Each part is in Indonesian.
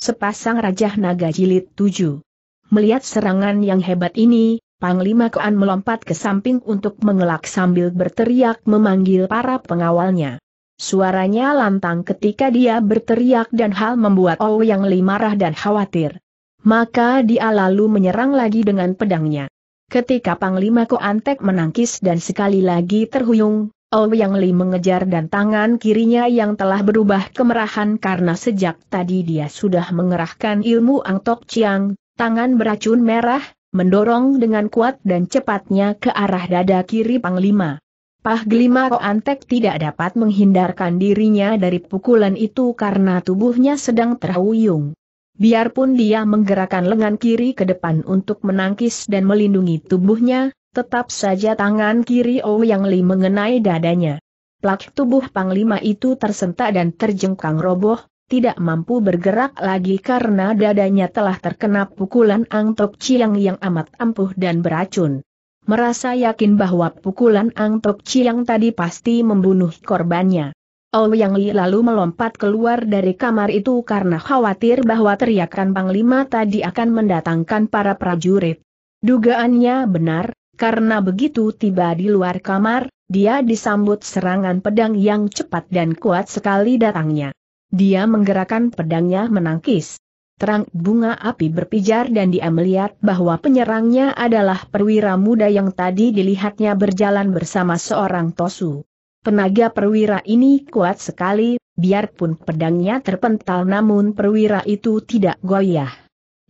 Sepasang Raja Naga Jilid 7 Melihat serangan yang hebat ini, Panglima Koan melompat ke samping untuk mengelak sambil berteriak memanggil para pengawalnya. Suaranya lantang ketika dia berteriak dan hal membuat Ou Yang Li marah dan khawatir. Maka dia lalu menyerang lagi dengan pedangnya. Ketika Panglima Koantek menangkis dan sekali lagi terhuyung, Ouyang Li mengejar dan tangan kirinya yang telah berubah kemerahan karena sejak tadi dia sudah mengerahkan ilmu Ang Tok Chiang, tangan beracun merah, mendorong dengan kuat dan cepatnya ke arah dada kiri Panglima. Pah Ko Antek tidak dapat menghindarkan dirinya dari pukulan itu karena tubuhnya sedang terhuyung. Biarpun dia menggerakkan lengan kiri ke depan untuk menangkis dan melindungi tubuhnya, Tetap saja tangan kiri Ouyang Li mengenai dadanya. Plak tubuh Panglima itu tersentak dan terjengkang roboh, tidak mampu bergerak lagi karena dadanya telah terkena pukulan Tok Chiang yang amat ampuh dan beracun. Merasa yakin bahwa pukulan Tok Chiang tadi pasti membunuh korbannya. Ouyang Li lalu melompat keluar dari kamar itu karena khawatir bahwa teriakan Panglima tadi akan mendatangkan para prajurit. Dugaannya benar, karena begitu tiba di luar kamar, dia disambut serangan pedang yang cepat dan kuat sekali datangnya. Dia menggerakkan pedangnya menangkis. Terang bunga api berpijar dan dia melihat bahwa penyerangnya adalah perwira muda yang tadi dilihatnya berjalan bersama seorang tosu. Penaga perwira ini kuat sekali, biarpun pedangnya terpental namun perwira itu tidak goyah.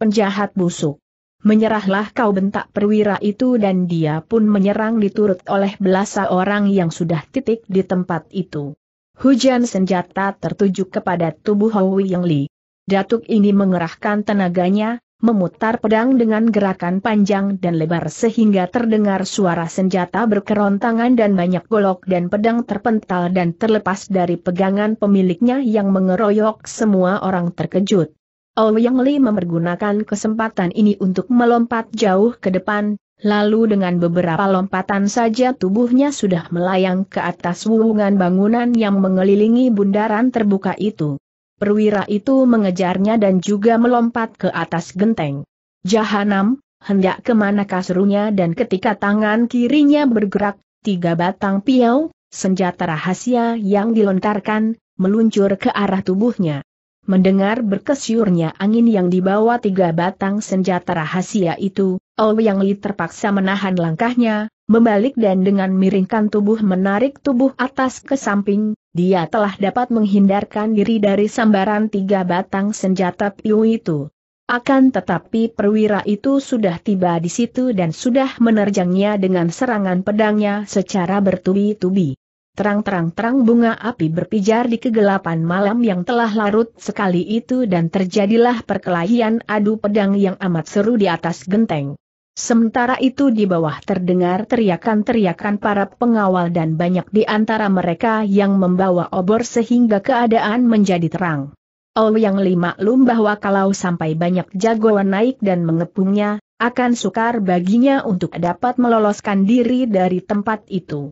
Penjahat busuk. Menyerahlah kau bentak perwira itu dan dia pun menyerang diturut oleh belasan orang yang sudah titik di tempat itu. Hujan senjata tertuju kepada tubuh Hoi Yang Li. Datuk ini mengerahkan tenaganya, memutar pedang dengan gerakan panjang dan lebar sehingga terdengar suara senjata berkerontangan dan banyak golok dan pedang terpental dan terlepas dari pegangan pemiliknya yang mengeroyok semua orang terkejut. Ouyang Li mempergunakan kesempatan ini untuk melompat jauh ke depan, lalu dengan beberapa lompatan saja tubuhnya sudah melayang ke atas wuungan bangunan yang mengelilingi bundaran terbuka itu. Perwira itu mengejarnya dan juga melompat ke atas genteng. Jahanam, hendak kemana kasurnya dan ketika tangan kirinya bergerak, tiga batang piau, senjata rahasia yang dilontarkan, meluncur ke arah tubuhnya. Mendengar berkesyurnya angin yang dibawa tiga batang senjata rahasia itu, Oh Yang Li terpaksa menahan langkahnya, membalik dan dengan miringkan tubuh menarik tubuh atas ke samping, dia telah dapat menghindarkan diri dari sambaran tiga batang senjata Piu itu. Akan tetapi perwira itu sudah tiba di situ dan sudah menerjangnya dengan serangan pedangnya secara bertubi-tubi terang-terang-terang bunga api berpijar di kegelapan malam yang telah larut sekali itu dan terjadilah perkelahian adu pedang yang amat seru di atas genteng. Sementara itu di bawah terdengar teriakan-teriakan para pengawal dan banyak di antara mereka yang membawa obor sehingga keadaan menjadi terang. Oh yang lima lum bahwa kalau sampai banyak jagoan naik dan mengepungnya, akan sukar baginya untuk dapat meloloskan diri dari tempat itu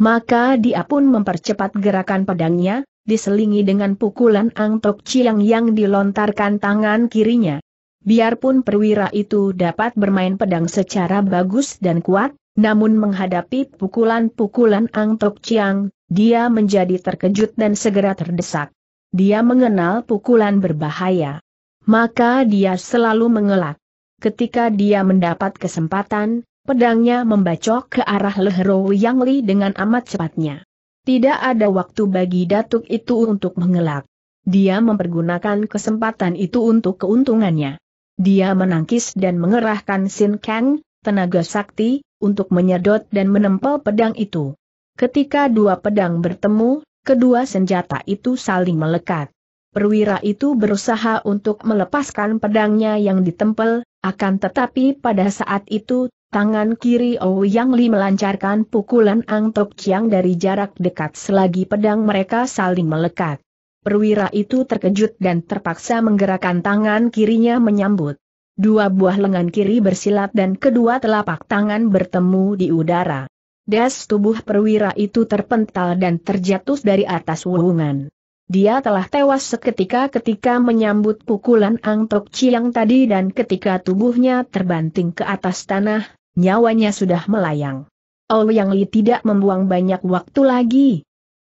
maka dia pun mempercepat gerakan pedangnya, diselingi dengan pukulan angtok cilang yang dilontarkan tangan kirinya. Biarpun perwira itu dapat bermain pedang secara bagus dan kuat, namun menghadapi pukulan-pukulan angtok cilang, dia menjadi terkejut dan segera terdesak. Dia mengenal pukulan berbahaya. Maka dia selalu mengelak. Ketika dia mendapat kesempatan, Pedangnya membacok ke arah leher Yang Li dengan amat cepatnya. Tidak ada waktu bagi datuk itu untuk mengelak. Dia mempergunakan kesempatan itu untuk keuntungannya. Dia menangkis dan mengerahkan Sin Kang, tenaga sakti, untuk menyedot dan menempel pedang itu. Ketika dua pedang bertemu, kedua senjata itu saling melekat perwira itu berusaha untuk melepaskan pedangnya yang ditempel, akan tetapi pada saat itu, tangan kiri Ouyang Li melancarkan pukulan Ang Tok Chiang dari jarak dekat selagi pedang mereka saling melekat. Perwira itu terkejut dan terpaksa menggerakkan tangan kirinya menyambut. Dua buah lengan kiri bersilat dan kedua telapak tangan bertemu di udara. Das tubuh perwira itu terpental dan terjatuh dari atas wulungan. Dia telah tewas seketika ketika menyambut pukulan Ang Tok Chiang tadi dan ketika tubuhnya terbanting ke atas tanah, nyawanya sudah melayang. Ouyang Li tidak membuang banyak waktu lagi.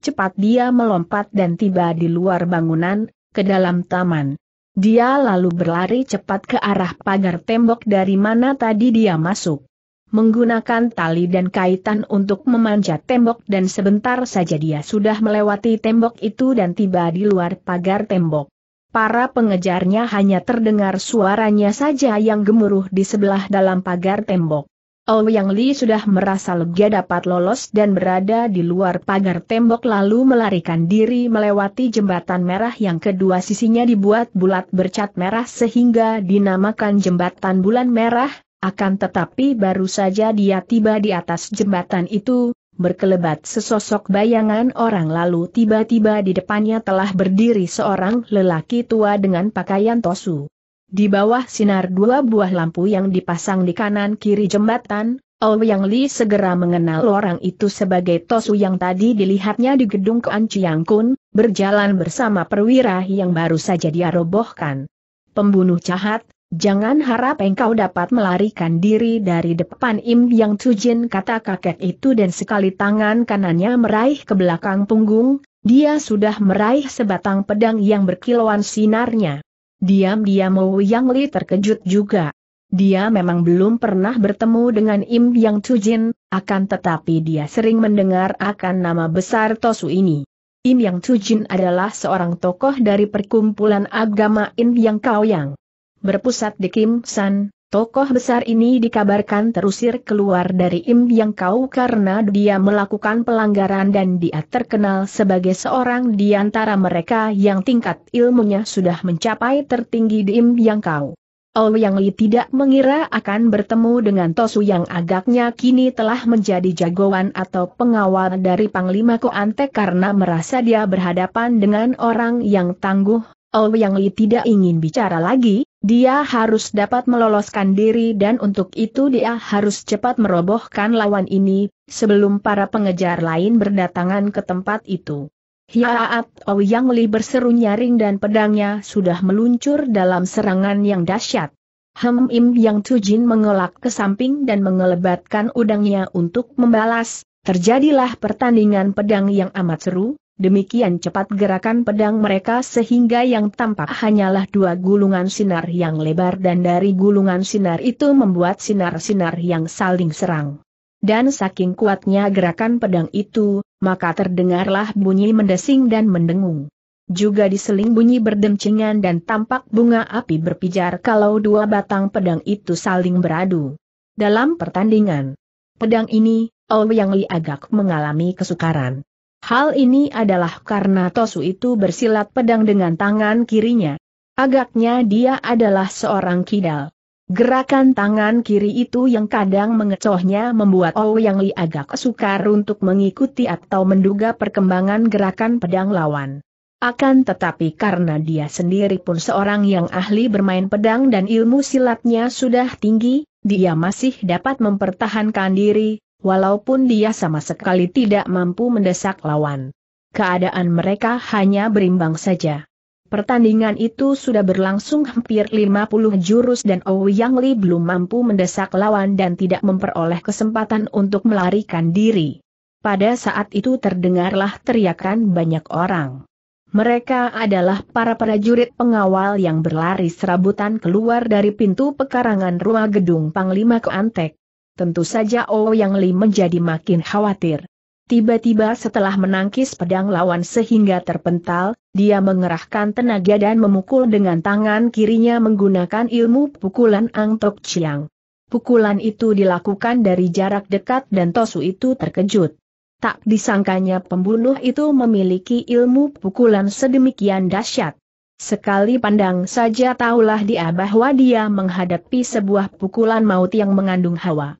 Cepat dia melompat dan tiba di luar bangunan, ke dalam taman. Dia lalu berlari cepat ke arah pagar tembok dari mana tadi dia masuk menggunakan tali dan kaitan untuk memanjat tembok dan sebentar saja dia sudah melewati tembok itu dan tiba di luar pagar tembok. Para pengejarnya hanya terdengar suaranya saja yang gemuruh di sebelah dalam pagar tembok. Ouyang oh, Li sudah merasa lega dapat lolos dan berada di luar pagar tembok lalu melarikan diri melewati jembatan merah yang kedua sisinya dibuat bulat bercat merah sehingga dinamakan jembatan bulan merah, akan tetapi baru saja dia tiba di atas jembatan itu, berkelebat sesosok bayangan orang lalu tiba-tiba di depannya telah berdiri seorang lelaki tua dengan pakaian tosu. Di bawah sinar dua buah lampu yang dipasang di kanan kiri jembatan, oh Yang Li segera mengenal orang itu sebagai Tosu yang tadi dilihatnya di gedung Kuan Chiang Kun, berjalan bersama perwira yang baru saja dia robohkan. Pembunuh jahat, Jangan harap engkau dapat melarikan diri dari depan Im Yang Tujin kata kakek itu dan sekali tangan kanannya meraih ke belakang punggung, dia sudah meraih sebatang pedang yang berkilauan sinarnya. Diam-diam Wu Yang Li terkejut juga. Dia memang belum pernah bertemu dengan Im Yang Tujin, akan tetapi dia sering mendengar akan nama besar Tosu ini. Im Yang Tujin adalah seorang tokoh dari perkumpulan agama Im Yang Kaoyang berpusat di Kim San, Tokoh besar ini dikabarkan terusir keluar dari Im Yang Kau karena dia melakukan pelanggaran dan dia terkenal sebagai seorang di antara mereka yang tingkat ilmunya sudah mencapai tertinggi di Im Yang Kau. Oh Yang Li tidak mengira akan bertemu dengan Tosu yang agaknya kini telah menjadi jagoan atau pengawal dari Panglima Koante karena merasa dia berhadapan dengan orang yang tangguh. Oh Yang Li tidak ingin bicara lagi, dia harus dapat meloloskan diri dan untuk itu dia harus cepat merobohkan lawan ini, sebelum para pengejar lain berdatangan ke tempat itu. Hiaat Ouyang Li berseru nyaring dan pedangnya sudah meluncur dalam serangan yang dahsyat. Hem Im Yang Tujin mengelak ke samping dan mengelebatkan udangnya untuk membalas, terjadilah pertandingan pedang yang amat seru, demikian cepat gerakan pedang mereka sehingga yang tampak hanyalah dua gulungan sinar yang lebar dan dari gulungan sinar itu membuat sinar-sinar yang saling serang. Dan saking kuatnya gerakan pedang itu, maka terdengarlah bunyi mendesing dan mendengung. Juga diseling bunyi berdemcingan dan tampak bunga api berpijar kalau dua batang pedang itu saling beradu. Dalam pertandingan pedang ini, Ouyang Li agak mengalami kesukaran. Hal ini adalah karena Tosu itu bersilat pedang dengan tangan kirinya. Agaknya dia adalah seorang kidal. Gerakan tangan kiri itu yang kadang mengecohnya membuat Ouyang Li agak sukar untuk mengikuti atau menduga perkembangan gerakan pedang lawan. Akan tetapi karena dia sendiri pun seorang yang ahli bermain pedang dan ilmu silatnya sudah tinggi, dia masih dapat mempertahankan diri, walaupun dia sama sekali tidak mampu mendesak lawan. Keadaan mereka hanya berimbang saja. Pertandingan itu sudah berlangsung hampir 50 jurus dan Ouyang Li belum mampu mendesak lawan dan tidak memperoleh kesempatan untuk melarikan diri. Pada saat itu terdengarlah teriakan banyak orang. Mereka adalah para prajurit pengawal yang berlari serabutan keluar dari pintu pekarangan rumah gedung Panglima Keantek tentu saja oh yang Li menjadi makin khawatir. Tiba-tiba setelah menangkis pedang lawan sehingga terpental, dia mengerahkan tenaga dan memukul dengan tangan kirinya menggunakan ilmu pukulan Ang Tok Chiang. Pukulan itu dilakukan dari jarak dekat dan Tosu itu terkejut. Tak disangkanya pembunuh itu memiliki ilmu pukulan sedemikian dahsyat. Sekali pandang saja tahulah dia bahwa dia menghadapi sebuah pukulan maut yang mengandung hawa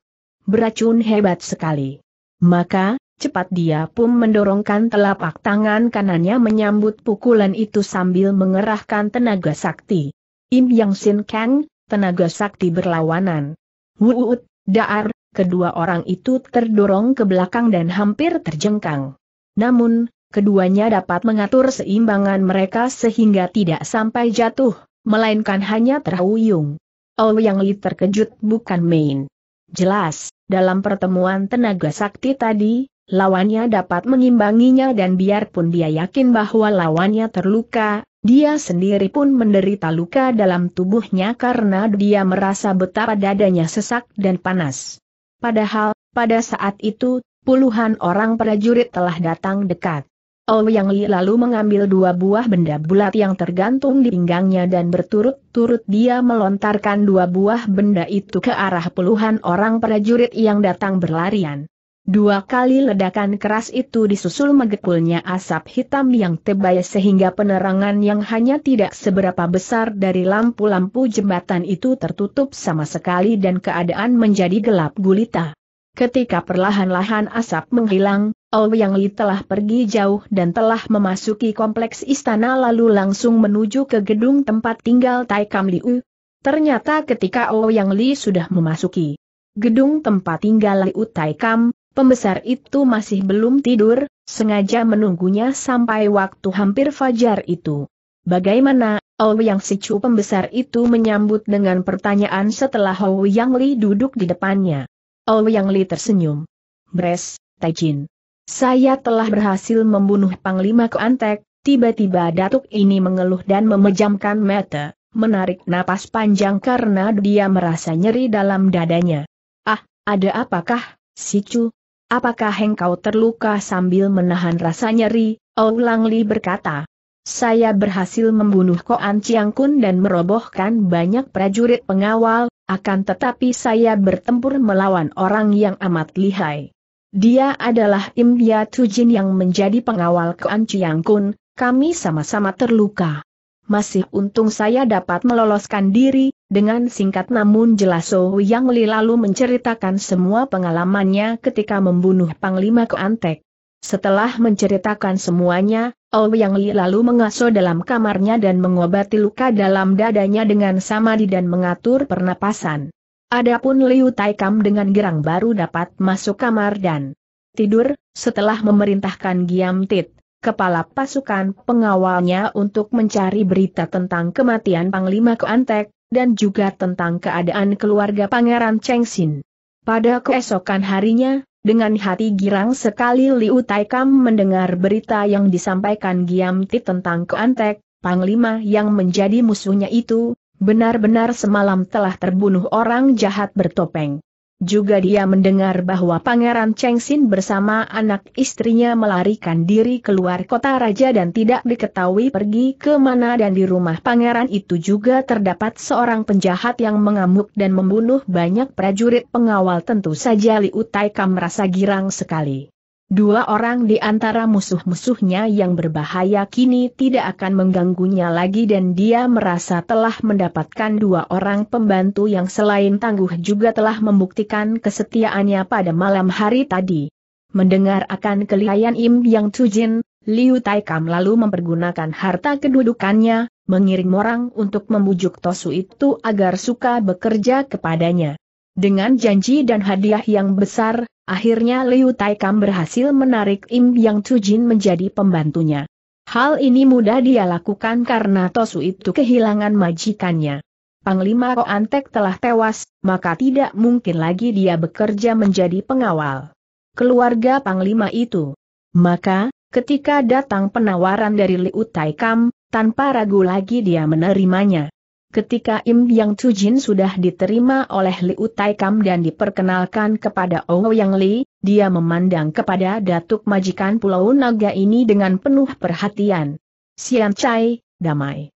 beracun hebat sekali. Maka, cepat dia pun mendorongkan telapak tangan kanannya menyambut pukulan itu sambil mengerahkan tenaga sakti. Im Yang Sin Kang, tenaga sakti berlawanan. Wuut, daar, kedua orang itu terdorong ke belakang dan hampir terjengkang. Namun, keduanya dapat mengatur seimbangan mereka sehingga tidak sampai jatuh, melainkan hanya terhuyung. Oh Yang Li terkejut bukan main. Jelas, dalam pertemuan tenaga sakti tadi, lawannya dapat mengimbanginya dan biarpun dia yakin bahwa lawannya terluka, dia sendiri pun menderita luka dalam tubuhnya karena dia merasa betapa dadanya sesak dan panas. Padahal, pada saat itu, puluhan orang prajurit telah datang dekat. Ouyang Li lalu mengambil dua buah benda bulat yang tergantung di pinggangnya dan berturut-turut dia melontarkan dua buah benda itu ke arah puluhan orang prajurit yang datang berlarian. Dua kali ledakan keras itu disusul megepulnya asap hitam yang tebal sehingga penerangan yang hanya tidak seberapa besar dari lampu-lampu jembatan itu tertutup sama sekali dan keadaan menjadi gelap gulita. Ketika perlahan-lahan asap menghilang, Ouyang Li telah pergi jauh dan telah memasuki kompleks istana lalu langsung menuju ke gedung tempat tinggal Tai Kam Liu. Ternyata ketika Ouyang Li sudah memasuki gedung tempat tinggal Liu Tai Kam, pembesar itu masih belum tidur, sengaja menunggunya sampai waktu hampir fajar itu. Bagaimana, Ouyang Sichu pembesar itu menyambut dengan pertanyaan setelah Ouyang Li duduk di depannya. Ouyang Li tersenyum. Bres, Tai Jin. Saya telah berhasil membunuh Panglima Keantek, tiba-tiba datuk ini mengeluh dan memejamkan mata, menarik napas panjang karena dia merasa nyeri dalam dadanya. Ah, ada apakah, Sicu? Apakah engkau terluka sambil menahan rasa nyeri? Ou Langli berkata. Saya berhasil membunuh Koan Kun dan merobohkan banyak prajurit pengawal, akan tetapi saya bertempur melawan orang yang amat lihai. Dia adalah Im Ya Tujin yang menjadi pengawal Kuan Chiang Kun, kami sama-sama terluka. Masih untung saya dapat meloloskan diri, dengan singkat namun jelas So Yang Li lalu menceritakan semua pengalamannya ketika membunuh Panglima Tek. Setelah menceritakan semuanya, Oh Yang Li lalu mengasuh dalam kamarnya dan mengobati luka dalam dadanya dengan samadi dan mengatur pernapasan. Adapun Liu Taikam dengan gerang baru dapat masuk kamar dan tidur, setelah memerintahkan Giam Tit, kepala pasukan pengawalnya untuk mencari berita tentang kematian Panglima Keantek, dan juga tentang keadaan keluarga Pangeran Chengsin. Pada keesokan harinya, dengan hati girang sekali Liu Taikam mendengar berita yang disampaikan Giam Tit tentang Keantek, Panglima yang menjadi musuhnya itu, Benar-benar semalam telah terbunuh orang jahat bertopeng. Juga dia mendengar bahwa Pangeran Cheng Xin bersama anak istrinya melarikan diri keluar kota raja dan tidak diketahui pergi ke mana dan di rumah pangeran itu juga terdapat seorang penjahat yang mengamuk dan membunuh banyak prajurit pengawal tentu saja Li Kam merasa girang sekali. Dua orang di antara musuh-musuhnya yang berbahaya kini tidak akan mengganggunya lagi dan dia merasa telah mendapatkan dua orang pembantu yang selain tangguh juga telah membuktikan kesetiaannya pada malam hari tadi. Mendengar akan kelihayan Im Yang Tujin, Liu Taikam lalu mempergunakan harta kedudukannya, mengirim orang untuk membujuk Tosu itu agar suka bekerja kepadanya. Dengan janji dan hadiah yang besar, akhirnya Liu Taikam berhasil menarik Im Yang Tujin menjadi pembantunya. Hal ini mudah dia lakukan karena Tosu itu kehilangan majikannya. Panglima Koantek telah tewas, maka tidak mungkin lagi dia bekerja menjadi pengawal keluarga Panglima itu. Maka, ketika datang penawaran dari Liu Taikam, tanpa ragu lagi dia menerimanya. Ketika Im Yang Chujin sudah diterima oleh Liu Taikam dan diperkenalkan kepada Yang Li, dia memandang kepada Datuk Majikan Pulau Naga ini dengan penuh perhatian. Sian Chai, damai.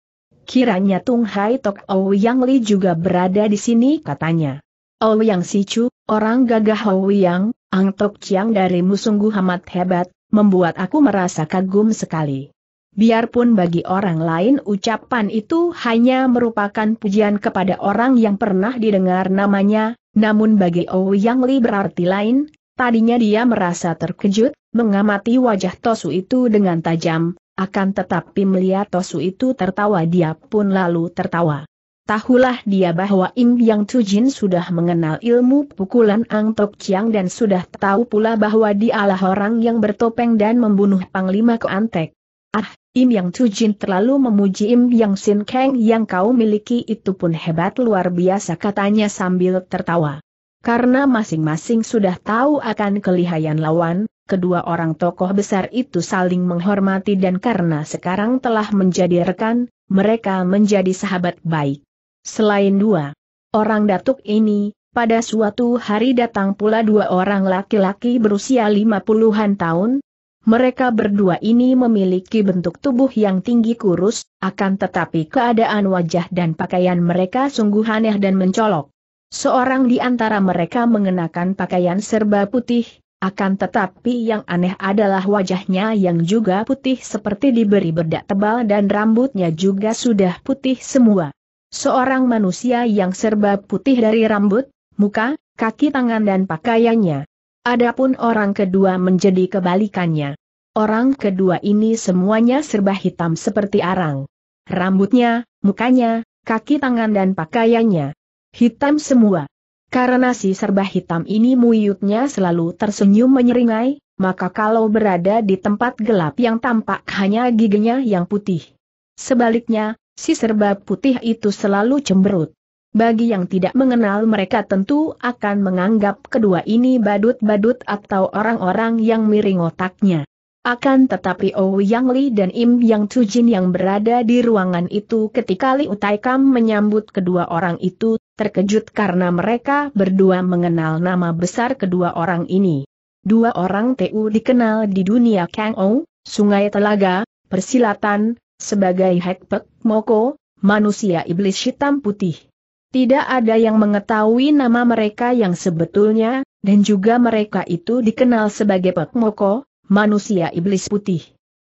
Kiranya Tung Hai Tok Yang Li juga berada di sini katanya. Yang Si Chu, orang gagah Ouyang, Ang Tok Chiang darimu sungguh amat hebat, membuat aku merasa kagum sekali. Biarpun bagi orang lain ucapan itu hanya merupakan pujian kepada orang yang pernah didengar namanya, namun bagi Ouyang Li berarti lain, tadinya dia merasa terkejut, mengamati wajah Tosu itu dengan tajam, akan tetapi melihat Tosu itu tertawa dia pun lalu tertawa. Tahulah dia bahwa Im Yang Tujin sudah mengenal ilmu pukulan Ang Tok Chiang dan sudah tahu pula bahwa dialah orang yang bertopeng dan membunuh Panglima Keantek. Ah, Im Yang Tujin terlalu memuji Im Yang Sin Kang yang kau miliki itu pun hebat luar biasa katanya sambil tertawa. Karena masing-masing sudah tahu akan kelihayan lawan, kedua orang tokoh besar itu saling menghormati dan karena sekarang telah menjadi rekan, mereka menjadi sahabat baik. Selain dua orang datuk ini, pada suatu hari datang pula dua orang laki-laki berusia lima puluhan tahun, mereka berdua ini memiliki bentuk tubuh yang tinggi kurus, akan tetapi keadaan wajah dan pakaian mereka sungguh aneh dan mencolok. Seorang di antara mereka mengenakan pakaian serba putih, akan tetapi yang aneh adalah wajahnya yang juga putih seperti diberi bedak tebal dan rambutnya juga sudah putih semua. Seorang manusia yang serba putih dari rambut, muka, kaki tangan dan pakaiannya. Adapun orang kedua menjadi kebalikannya. Orang kedua ini semuanya serba hitam seperti arang. Rambutnya, mukanya, kaki tangan dan pakaiannya. Hitam semua. Karena si serba hitam ini muyutnya selalu tersenyum menyeringai, maka kalau berada di tempat gelap yang tampak hanya giginya yang putih. Sebaliknya, si serba putih itu selalu cemberut. Bagi yang tidak mengenal mereka tentu akan menganggap kedua ini badut-badut atau orang-orang yang miring otaknya. Akan tetapi Ou oh Yang Li dan Im Yang Jin yang berada di ruangan itu ketika Li Utaikam menyambut kedua orang itu, terkejut karena mereka berdua mengenal nama besar kedua orang ini. Dua orang TU dikenal di dunia Kang Ou, Sungai Telaga, Persilatan, sebagai Hekpek Moko, manusia iblis hitam putih. Tidak ada yang mengetahui nama mereka yang sebetulnya, dan juga mereka itu dikenal sebagai Pekmoko, manusia iblis putih,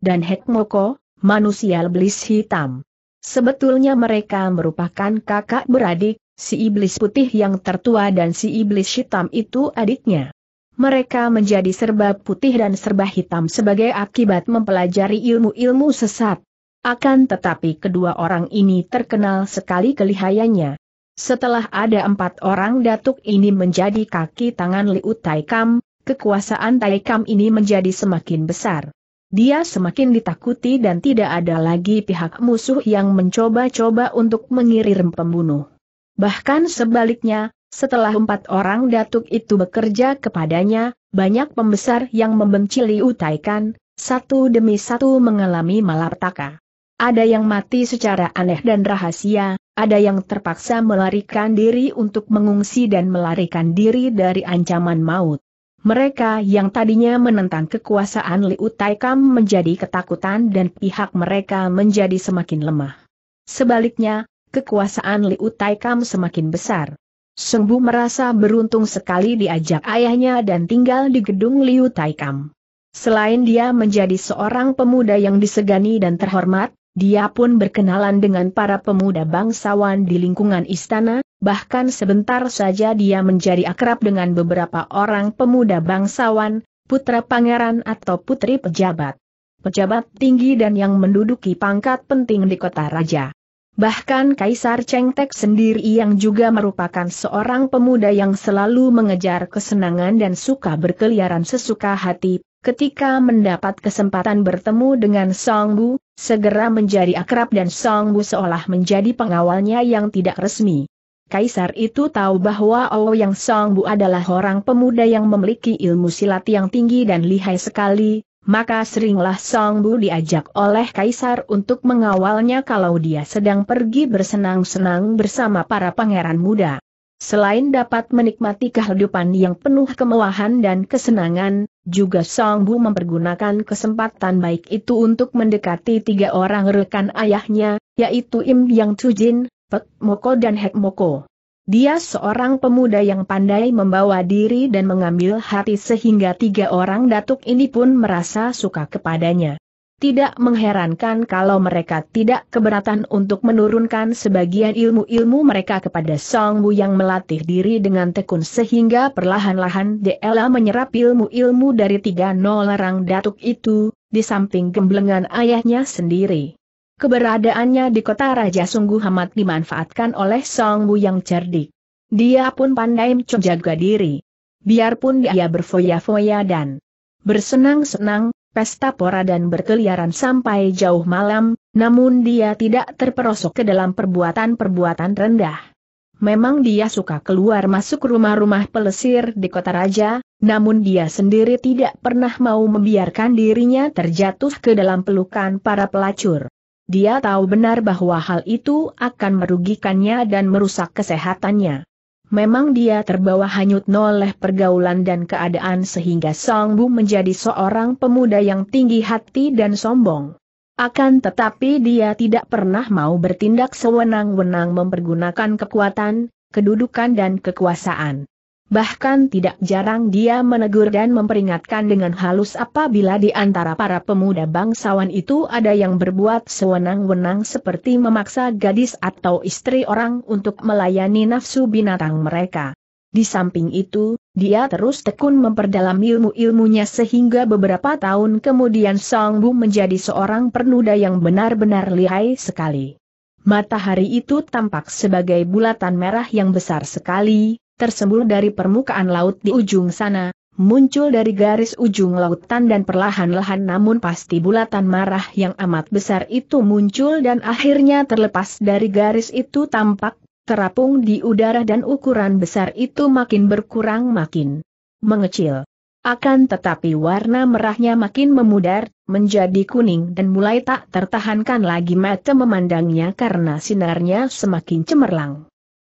dan Hekmoko, manusia iblis hitam. Sebetulnya mereka merupakan kakak beradik, si iblis putih yang tertua dan si iblis hitam itu adiknya. Mereka menjadi serba putih dan serba hitam sebagai akibat mempelajari ilmu-ilmu sesat. Akan tetapi kedua orang ini terkenal sekali kelihayannya. Setelah ada empat orang datuk ini menjadi kaki tangan Liu Taikam, kekuasaan Taikam ini menjadi semakin besar. Dia semakin ditakuti dan tidak ada lagi pihak musuh yang mencoba-coba untuk mengirim pembunuh. Bahkan sebaliknya, setelah empat orang datuk itu bekerja kepadanya, banyak pembesar yang membenci Liu Taikan, satu demi satu mengalami malapetaka. Ada yang mati secara aneh dan rahasia, ada yang terpaksa melarikan diri untuk mengungsi dan melarikan diri dari ancaman maut. Mereka yang tadinya menentang kekuasaan Liu Taikam menjadi ketakutan dan pihak mereka menjadi semakin lemah. Sebaliknya, kekuasaan Liu Taikam semakin besar. Sengbu merasa beruntung sekali diajak ayahnya dan tinggal di gedung Liu Taikam. Selain dia menjadi seorang pemuda yang disegani dan terhormat, dia pun berkenalan dengan para pemuda bangsawan di lingkungan istana, bahkan sebentar saja dia menjadi akrab dengan beberapa orang pemuda bangsawan, putra pangeran atau putri pejabat. Pejabat tinggi dan yang menduduki pangkat penting di kota raja. Bahkan Kaisar Chengtek sendiri yang juga merupakan seorang pemuda yang selalu mengejar kesenangan dan suka berkeliaran sesuka hati, Ketika mendapat kesempatan bertemu dengan Song Bu, segera menjadi akrab dan Song Bu seolah menjadi pengawalnya yang tidak resmi. Kaisar itu tahu bahwa oh Yang Song Bu adalah orang pemuda yang memiliki ilmu silat yang tinggi dan lihai sekali, maka seringlah Song Bu diajak oleh Kaisar untuk mengawalnya kalau dia sedang pergi bersenang-senang bersama para pangeran muda. Selain dapat menikmati kehidupan yang penuh kemewahan dan kesenangan, juga Song Bu mempergunakan kesempatan baik itu untuk mendekati tiga orang rekan ayahnya, yaitu Im Yang Chujin, Pek Moko dan Hek Moko. Dia seorang pemuda yang pandai membawa diri dan mengambil hati sehingga tiga orang datuk ini pun merasa suka kepadanya. Tidak mengherankan kalau mereka tidak keberatan untuk menurunkan sebagian ilmu-ilmu mereka kepada Song Wu yang melatih diri dengan tekun sehingga perlahan-lahan Dela menyerap ilmu-ilmu dari tiga nol nolarang datuk itu, di samping gemblengan ayahnya sendiri. Keberadaannya di kota raja sungguh amat dimanfaatkan oleh Song Wu yang cerdik. Dia pun pandai menjaga diri. Biarpun dia berfoya-foya dan bersenang-senang, pesta pora dan berkeliaran sampai jauh malam, namun dia tidak terperosok ke dalam perbuatan-perbuatan rendah. Memang dia suka keluar masuk rumah-rumah pelesir di kota raja, namun dia sendiri tidak pernah mau membiarkan dirinya terjatuh ke dalam pelukan para pelacur. Dia tahu benar bahwa hal itu akan merugikannya dan merusak kesehatannya. Memang dia terbawa hanyut noleh pergaulan dan keadaan sehingga Song Bu menjadi seorang pemuda yang tinggi hati dan sombong. Akan tetapi dia tidak pernah mau bertindak sewenang-wenang mempergunakan kekuatan, kedudukan dan kekuasaan. Bahkan tidak jarang dia menegur dan memperingatkan dengan halus apabila di antara para pemuda bangsawan itu ada yang berbuat sewenang-wenang seperti memaksa gadis atau istri orang untuk melayani nafsu binatang mereka. Di samping itu, dia terus tekun memperdalam ilmu-ilmunya sehingga beberapa tahun kemudian Song Bu menjadi seorang pernuda yang benar-benar lihai sekali. Matahari itu tampak sebagai bulatan merah yang besar sekali, tersembul dari permukaan laut di ujung sana, muncul dari garis ujung lautan dan perlahan-lahan namun pasti bulatan marah yang amat besar itu muncul dan akhirnya terlepas dari garis itu tampak, terapung di udara dan ukuran besar itu makin berkurang makin mengecil. Akan tetapi warna merahnya makin memudar, menjadi kuning dan mulai tak tertahankan lagi mata memandangnya karena sinarnya semakin cemerlang.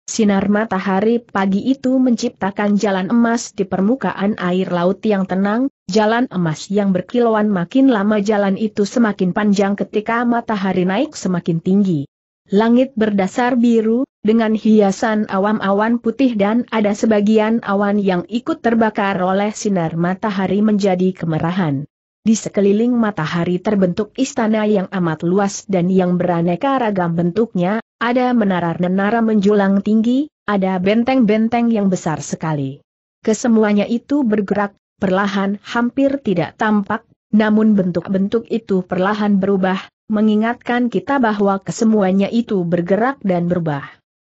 Sinar matahari pagi itu menciptakan jalan emas di permukaan air laut yang tenang, jalan emas yang berkilauan makin lama jalan itu semakin panjang ketika matahari naik semakin tinggi. Langit berdasar biru, dengan hiasan awam-awan putih dan ada sebagian awan yang ikut terbakar oleh sinar matahari menjadi kemerahan. Di sekeliling matahari terbentuk istana yang amat luas dan yang beraneka ragam bentuknya, ada menara-menara menjulang tinggi, ada benteng-benteng yang besar sekali. Kesemuanya itu bergerak, perlahan hampir tidak tampak, namun bentuk-bentuk itu perlahan berubah, mengingatkan kita bahwa kesemuanya itu bergerak dan berubah.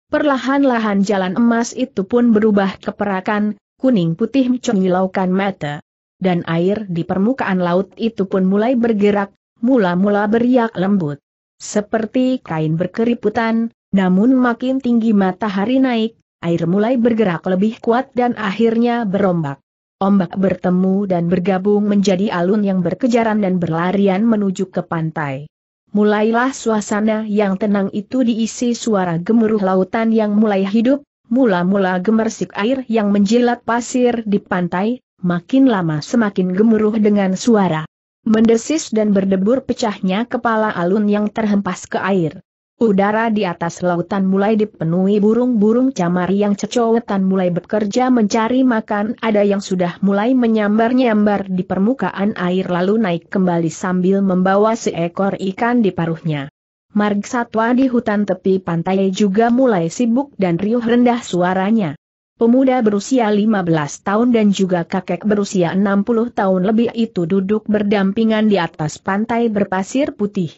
Perlahan-lahan jalan emas itu pun berubah keperakan, kuning putih mencengilaukan mata, dan air di permukaan laut itu pun mulai bergerak, mula-mula beriak lembut. Seperti kain berkeriputan, namun makin tinggi matahari naik, air mulai bergerak lebih kuat dan akhirnya berombak. Ombak bertemu dan bergabung menjadi alun yang berkejaran dan berlarian menuju ke pantai. Mulailah suasana yang tenang itu diisi suara gemuruh lautan yang mulai hidup, mula-mula gemersik air yang menjilat pasir di pantai, makin lama semakin gemuruh dengan suara. Mendesis dan berdebur pecahnya kepala alun yang terhempas ke air. Udara di atas lautan mulai dipenuhi burung-burung camar yang cecowetan mulai bekerja mencari makan ada yang sudah mulai menyambar-nyambar di permukaan air lalu naik kembali sambil membawa seekor ikan di paruhnya. Marg satwa di hutan tepi pantai juga mulai sibuk dan riuh rendah suaranya. Pemuda berusia 15 tahun dan juga kakek berusia 60 tahun lebih itu duduk berdampingan di atas pantai berpasir putih.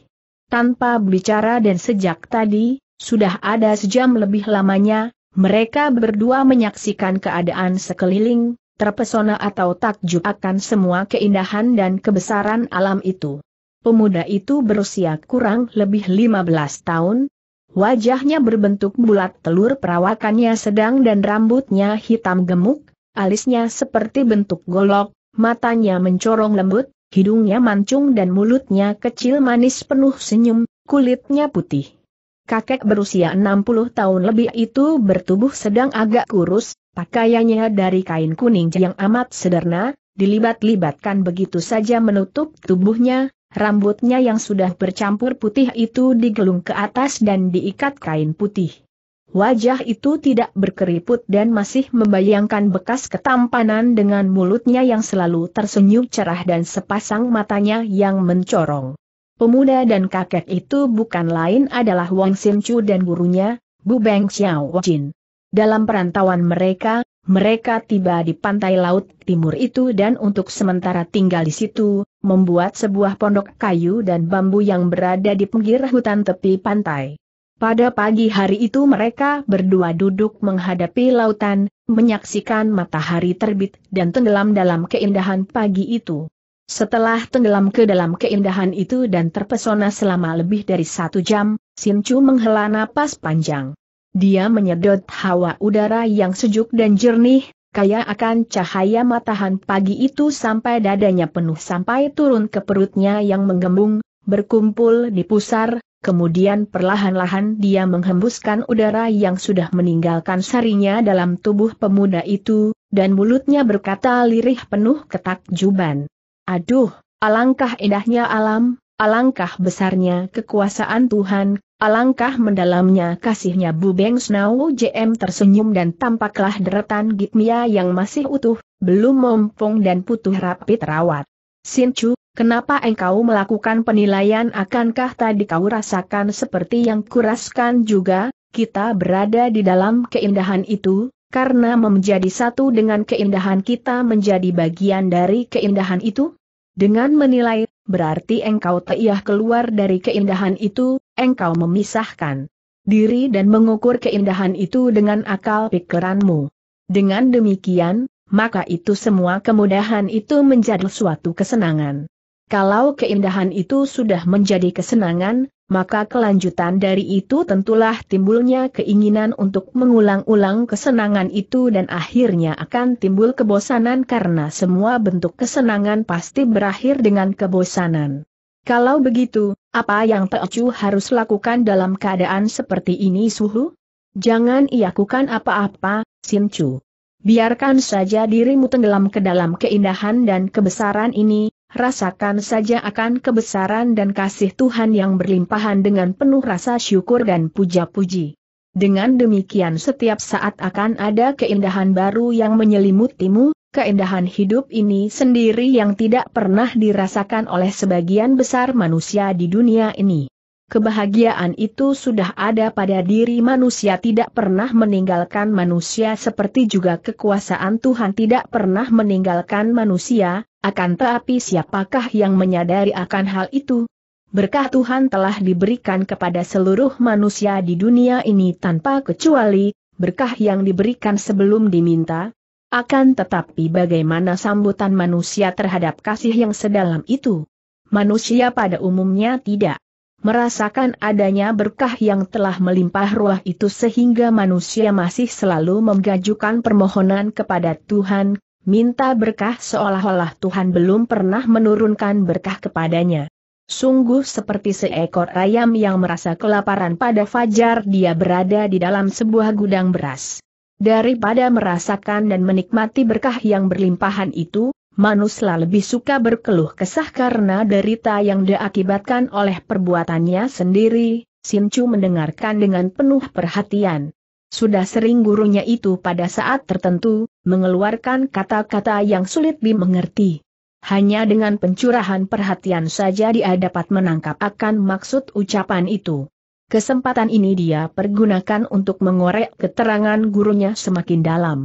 Tanpa bicara dan sejak tadi, sudah ada sejam lebih lamanya, mereka berdua menyaksikan keadaan sekeliling, terpesona atau takjub akan semua keindahan dan kebesaran alam itu. Pemuda itu berusia kurang lebih 15 tahun, Wajahnya berbentuk bulat telur perawakannya sedang dan rambutnya hitam gemuk, alisnya seperti bentuk golok, matanya mencorong lembut, hidungnya mancung dan mulutnya kecil manis penuh senyum, kulitnya putih. Kakek berusia 60 tahun lebih itu bertubuh sedang agak kurus, pakaiannya dari kain kuning yang amat sederhana, dilibat-libatkan begitu saja menutup tubuhnya, Rambutnya yang sudah bercampur putih itu digelung ke atas dan diikat kain putih. Wajah itu tidak berkeriput dan masih membayangkan bekas ketampanan dengan mulutnya yang selalu tersenyum cerah dan sepasang matanya yang mencorong. Pemuda dan kakek itu bukan lain adalah Wang Sim Chu dan gurunya, Bu Beng Xiao Jin. Dalam perantauan mereka, mereka tiba di pantai laut timur itu dan untuk sementara tinggal di situ, membuat sebuah pondok kayu dan bambu yang berada di pinggir hutan tepi pantai. Pada pagi hari itu mereka berdua duduk menghadapi lautan, menyaksikan matahari terbit dan tenggelam dalam keindahan pagi itu. Setelah tenggelam ke dalam keindahan itu dan terpesona selama lebih dari satu jam, Sinchu menghela napas panjang. Dia menyedot hawa udara yang sejuk dan jernih, kaya akan cahaya matahan pagi itu sampai dadanya penuh sampai turun ke perutnya yang menggembung, berkumpul di pusar, kemudian perlahan-lahan dia menghembuskan udara yang sudah meninggalkan sarinya dalam tubuh pemuda itu, dan mulutnya berkata lirih penuh ketakjuban. Aduh, alangkah indahnya alam, alangkah besarnya kekuasaan Tuhan, Alangkah mendalamnya kasihnya Bu Beng Snow JM tersenyum dan tampaklah deretan Gitmia yang masih utuh, belum mempung dan putuh rapi terawat. Chu, kenapa engkau melakukan penilaian akankah tadi kau rasakan seperti yang kuraskan juga, kita berada di dalam keindahan itu, karena menjadi satu dengan keindahan kita menjadi bagian dari keindahan itu? Dengan menilai berarti engkau teiyah keluar dari keindahan itu, engkau memisahkan diri dan mengukur keindahan itu dengan akal pikiranmu. Dengan demikian, maka itu semua kemudahan itu menjadi suatu kesenangan. Kalau keindahan itu sudah menjadi kesenangan, maka kelanjutan dari itu tentulah timbulnya keinginan untuk mengulang-ulang kesenangan itu dan akhirnya akan timbul kebosanan karena semua bentuk kesenangan pasti berakhir dengan kebosanan. Kalau begitu, apa yang Teocu harus lakukan dalam keadaan seperti ini Suhu? Jangan iakukan apa-apa, Sinchu. Biarkan saja dirimu tenggelam ke dalam keindahan dan kebesaran ini, rasakan saja akan kebesaran dan kasih Tuhan yang berlimpahan dengan penuh rasa syukur dan puja-puji. Dengan demikian setiap saat akan ada keindahan baru yang menyelimutimu, keindahan hidup ini sendiri yang tidak pernah dirasakan oleh sebagian besar manusia di dunia ini. Kebahagiaan itu sudah ada pada diri manusia tidak pernah meninggalkan manusia seperti juga kekuasaan Tuhan tidak pernah meninggalkan manusia, akan tetapi siapakah yang menyadari akan hal itu? Berkah Tuhan telah diberikan kepada seluruh manusia di dunia ini tanpa kecuali, berkah yang diberikan sebelum diminta, akan tetapi bagaimana sambutan manusia terhadap kasih yang sedalam itu? Manusia pada umumnya tidak merasakan adanya berkah yang telah melimpah ruah itu sehingga manusia masih selalu menggajukan permohonan kepada Tuhan, minta berkah seolah-olah Tuhan belum pernah menurunkan berkah kepadanya. Sungguh seperti seekor ayam yang merasa kelaparan pada fajar dia berada di dalam sebuah gudang beras. Daripada merasakan dan menikmati berkah yang berlimpahan itu, Manusia lebih suka berkeluh kesah karena derita yang diakibatkan oleh perbuatannya sendiri, Chu mendengarkan dengan penuh perhatian. Sudah sering gurunya itu pada saat tertentu, mengeluarkan kata-kata yang sulit dimengerti. Hanya dengan pencurahan perhatian saja dia dapat menangkap akan maksud ucapan itu. Kesempatan ini dia pergunakan untuk mengorek keterangan gurunya semakin dalam.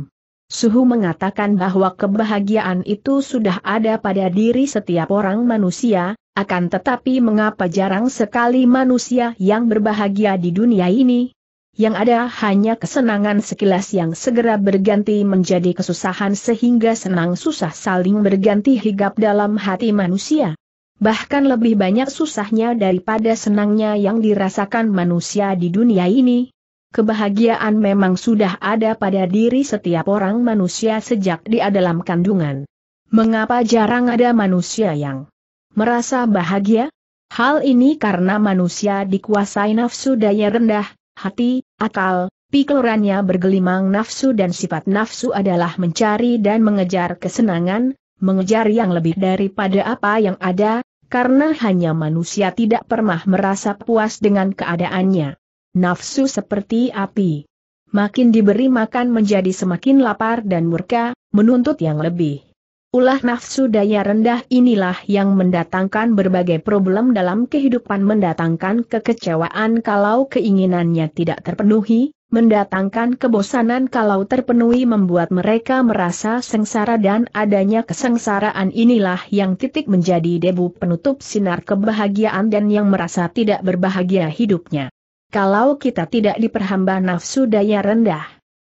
Suhu mengatakan bahwa kebahagiaan itu sudah ada pada diri setiap orang manusia, akan tetapi mengapa jarang sekali manusia yang berbahagia di dunia ini? Yang ada hanya kesenangan sekilas yang segera berganti menjadi kesusahan sehingga senang susah saling berganti higap dalam hati manusia. Bahkan lebih banyak susahnya daripada senangnya yang dirasakan manusia di dunia ini, kebahagiaan memang sudah ada pada diri setiap orang manusia sejak dia dalam kandungan. Mengapa jarang ada manusia yang merasa bahagia? Hal ini karena manusia dikuasai nafsu daya rendah, hati, akal, pikirannya bergelimang nafsu dan sifat nafsu adalah mencari dan mengejar kesenangan, mengejar yang lebih daripada apa yang ada, karena hanya manusia tidak pernah merasa puas dengan keadaannya nafsu seperti api. Makin diberi makan menjadi semakin lapar dan murka, menuntut yang lebih. Ulah nafsu daya rendah inilah yang mendatangkan berbagai problem dalam kehidupan mendatangkan kekecewaan kalau keinginannya tidak terpenuhi, mendatangkan kebosanan kalau terpenuhi membuat mereka merasa sengsara dan adanya kesengsaraan inilah yang titik menjadi debu penutup sinar kebahagiaan dan yang merasa tidak berbahagia hidupnya kalau kita tidak diperhamba nafsu daya rendah.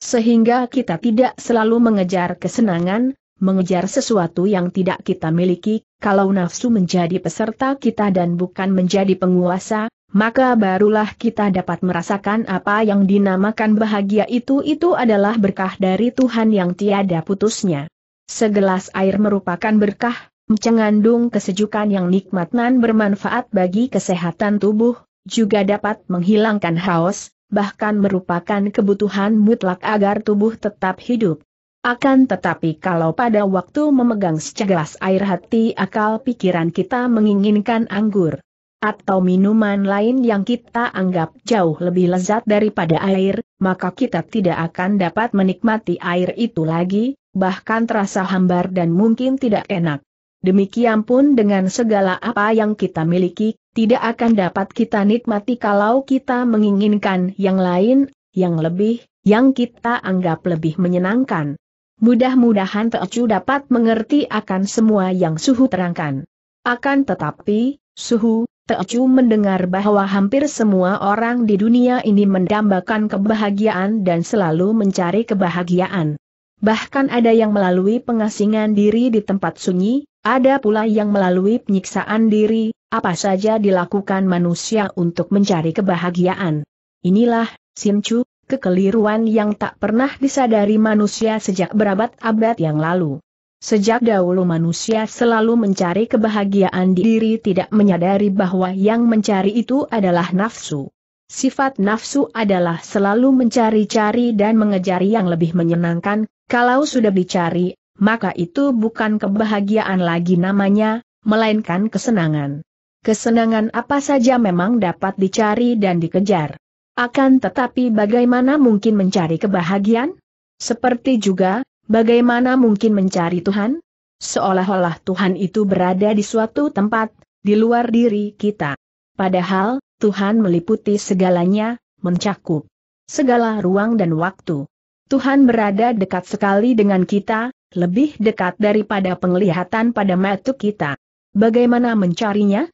Sehingga kita tidak selalu mengejar kesenangan, mengejar sesuatu yang tidak kita miliki, kalau nafsu menjadi peserta kita dan bukan menjadi penguasa, maka barulah kita dapat merasakan apa yang dinamakan bahagia itu itu adalah berkah dari Tuhan yang tiada putusnya. Segelas air merupakan berkah, mengandung kesejukan yang nikmat nan bermanfaat bagi kesehatan tubuh, juga dapat menghilangkan haus, bahkan merupakan kebutuhan mutlak agar tubuh tetap hidup. Akan tetapi kalau pada waktu memegang secegelas air hati akal pikiran kita menginginkan anggur atau minuman lain yang kita anggap jauh lebih lezat daripada air, maka kita tidak akan dapat menikmati air itu lagi, bahkan terasa hambar dan mungkin tidak enak. Demikian pun dengan segala apa yang kita miliki, tidak akan dapat kita nikmati kalau kita menginginkan yang lain, yang lebih, yang kita anggap lebih menyenangkan. Mudah-mudahan Teocu dapat mengerti akan semua yang Suhu terangkan. Akan tetapi, Suhu, Teocu mendengar bahwa hampir semua orang di dunia ini mendambakan kebahagiaan dan selalu mencari kebahagiaan. Bahkan ada yang melalui pengasingan diri di tempat sunyi, ada pula yang melalui penyiksaan diri, apa saja dilakukan manusia untuk mencari kebahagiaan. Inilah, Sinchu, kekeliruan yang tak pernah disadari manusia sejak berabad-abad yang lalu. Sejak dahulu manusia selalu mencari kebahagiaan di diri tidak menyadari bahwa yang mencari itu adalah nafsu. Sifat nafsu adalah selalu mencari-cari dan mengejar yang lebih menyenangkan, kalau sudah dicari, maka itu bukan kebahagiaan lagi namanya, melainkan kesenangan. Kesenangan apa saja memang dapat dicari dan dikejar. Akan tetapi bagaimana mungkin mencari kebahagiaan? Seperti juga, bagaimana mungkin mencari Tuhan? Seolah-olah Tuhan itu berada di suatu tempat, di luar diri kita. Padahal, Tuhan meliputi segalanya, mencakup segala ruang dan waktu. Tuhan berada dekat sekali dengan kita, lebih dekat daripada penglihatan pada mata kita. Bagaimana mencarinya?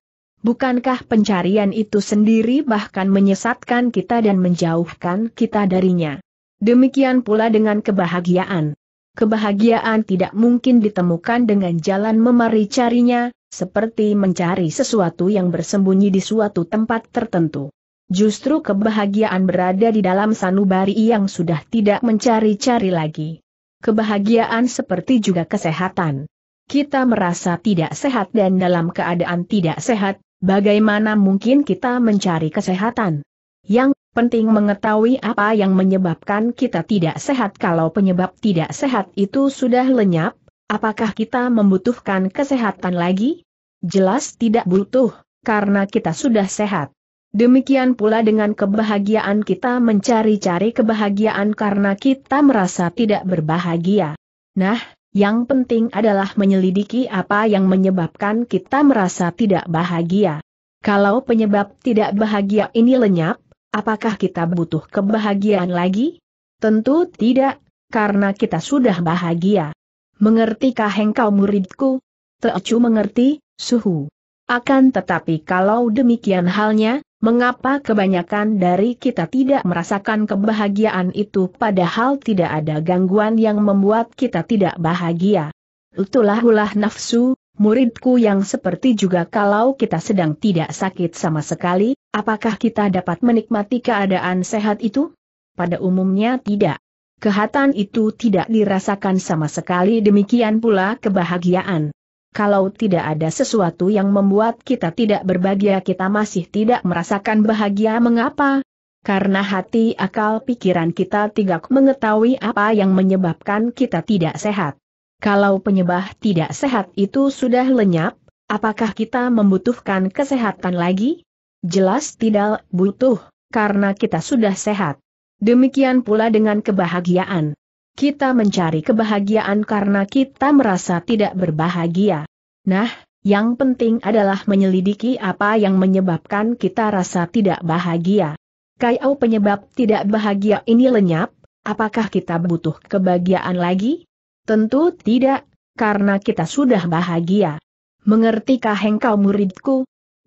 Bukankah pencarian itu sendiri bahkan menyesatkan kita dan menjauhkan kita darinya? Demikian pula dengan kebahagiaan. Kebahagiaan tidak mungkin ditemukan dengan jalan memari carinya, seperti mencari sesuatu yang bersembunyi di suatu tempat tertentu. Justru kebahagiaan berada di dalam sanubari yang sudah tidak mencari-cari lagi. Kebahagiaan seperti juga kesehatan. Kita merasa tidak sehat dan dalam keadaan tidak sehat, bagaimana mungkin kita mencari kesehatan? Yang penting mengetahui apa yang menyebabkan kita tidak sehat kalau penyebab tidak sehat itu sudah lenyap, apakah kita membutuhkan kesehatan lagi? jelas tidak butuh, karena kita sudah sehat. Demikian pula dengan kebahagiaan kita mencari-cari kebahagiaan karena kita merasa tidak berbahagia. Nah, yang penting adalah menyelidiki apa yang menyebabkan kita merasa tidak bahagia. Kalau penyebab tidak bahagia ini lenyap, apakah kita butuh kebahagiaan lagi? Tentu tidak, karena kita sudah bahagia. Mengertikah engkau muridku? Teocu mengerti, suhu. Akan tetapi kalau demikian halnya, mengapa kebanyakan dari kita tidak merasakan kebahagiaan itu padahal tidak ada gangguan yang membuat kita tidak bahagia? Itulah ulah nafsu, muridku yang seperti juga kalau kita sedang tidak sakit sama sekali, apakah kita dapat menikmati keadaan sehat itu? Pada umumnya tidak. Kehatan itu tidak dirasakan sama sekali demikian pula kebahagiaan kalau tidak ada sesuatu yang membuat kita tidak berbahagia kita masih tidak merasakan bahagia mengapa? Karena hati akal pikiran kita tidak mengetahui apa yang menyebabkan kita tidak sehat. Kalau penyebab tidak sehat itu sudah lenyap, apakah kita membutuhkan kesehatan lagi? Jelas tidak butuh, karena kita sudah sehat. Demikian pula dengan kebahagiaan. Kita mencari kebahagiaan karena kita merasa tidak berbahagia. Nah, yang penting adalah menyelidiki apa yang menyebabkan kita rasa tidak bahagia. Kayau penyebab tidak bahagia ini lenyap, apakah kita butuh kebahagiaan lagi? Tentu tidak, karena kita sudah bahagia. Mengertikah engkau muridku?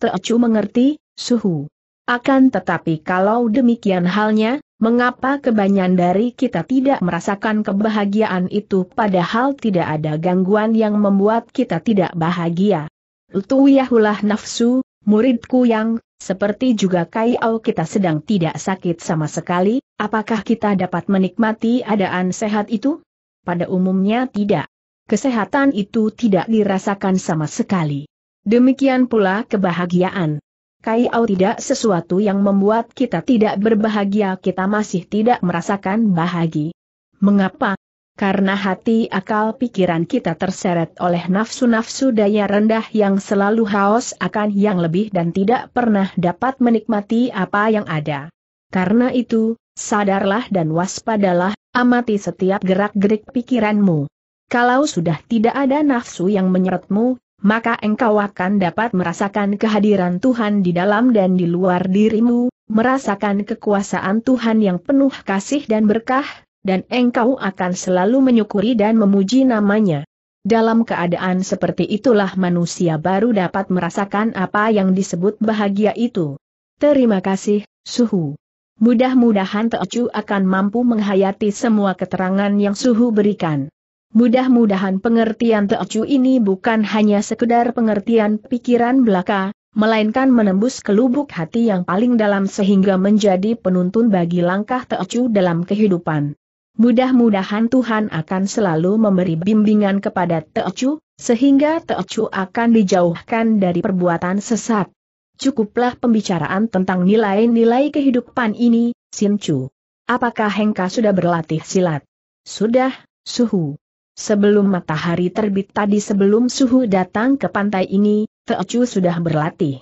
Teocu mengerti, suhu. Akan tetapi kalau demikian halnya, Mengapa kebanyakan dari kita tidak merasakan kebahagiaan itu padahal tidak ada gangguan yang membuat kita tidak bahagia? Lutuwiyahulah nafsu, muridku yang, seperti juga kaiau kita sedang tidak sakit sama sekali, apakah kita dapat menikmati adaan sehat itu? Pada umumnya tidak. Kesehatan itu tidak dirasakan sama sekali. Demikian pula kebahagiaan. Kai au tidak sesuatu yang membuat kita tidak berbahagia kita masih tidak merasakan bahagia. Mengapa? Karena hati akal pikiran kita terseret oleh nafsu-nafsu daya rendah yang selalu haus akan yang lebih dan tidak pernah dapat menikmati apa yang ada. Karena itu, sadarlah dan waspadalah, amati setiap gerak-gerik pikiranmu. Kalau sudah tidak ada nafsu yang menyeretmu, maka engkau akan dapat merasakan kehadiran Tuhan di dalam dan di luar dirimu, merasakan kekuasaan Tuhan yang penuh kasih dan berkah, dan engkau akan selalu menyukuri dan memuji namanya. Dalam keadaan seperti itulah manusia baru dapat merasakan apa yang disebut bahagia itu. Terima kasih, Suhu. Mudah-mudahan Teocu akan mampu menghayati semua keterangan yang Suhu berikan. Mudah-mudahan pengertian Teocu ini bukan hanya sekedar pengertian pikiran belaka, melainkan menembus ke lubuk hati yang paling dalam sehingga menjadi penuntun bagi langkah Teocu dalam kehidupan. Mudah-mudahan Tuhan akan selalu memberi bimbingan kepada Teocu, sehingga Teocu akan dijauhkan dari perbuatan sesat. Cukuplah pembicaraan tentang nilai-nilai kehidupan ini, Sinchu. Apakah Hengka sudah berlatih silat? Sudah, suhu. Sebelum matahari terbit tadi sebelum suhu datang ke pantai ini, Teocu sudah berlatih.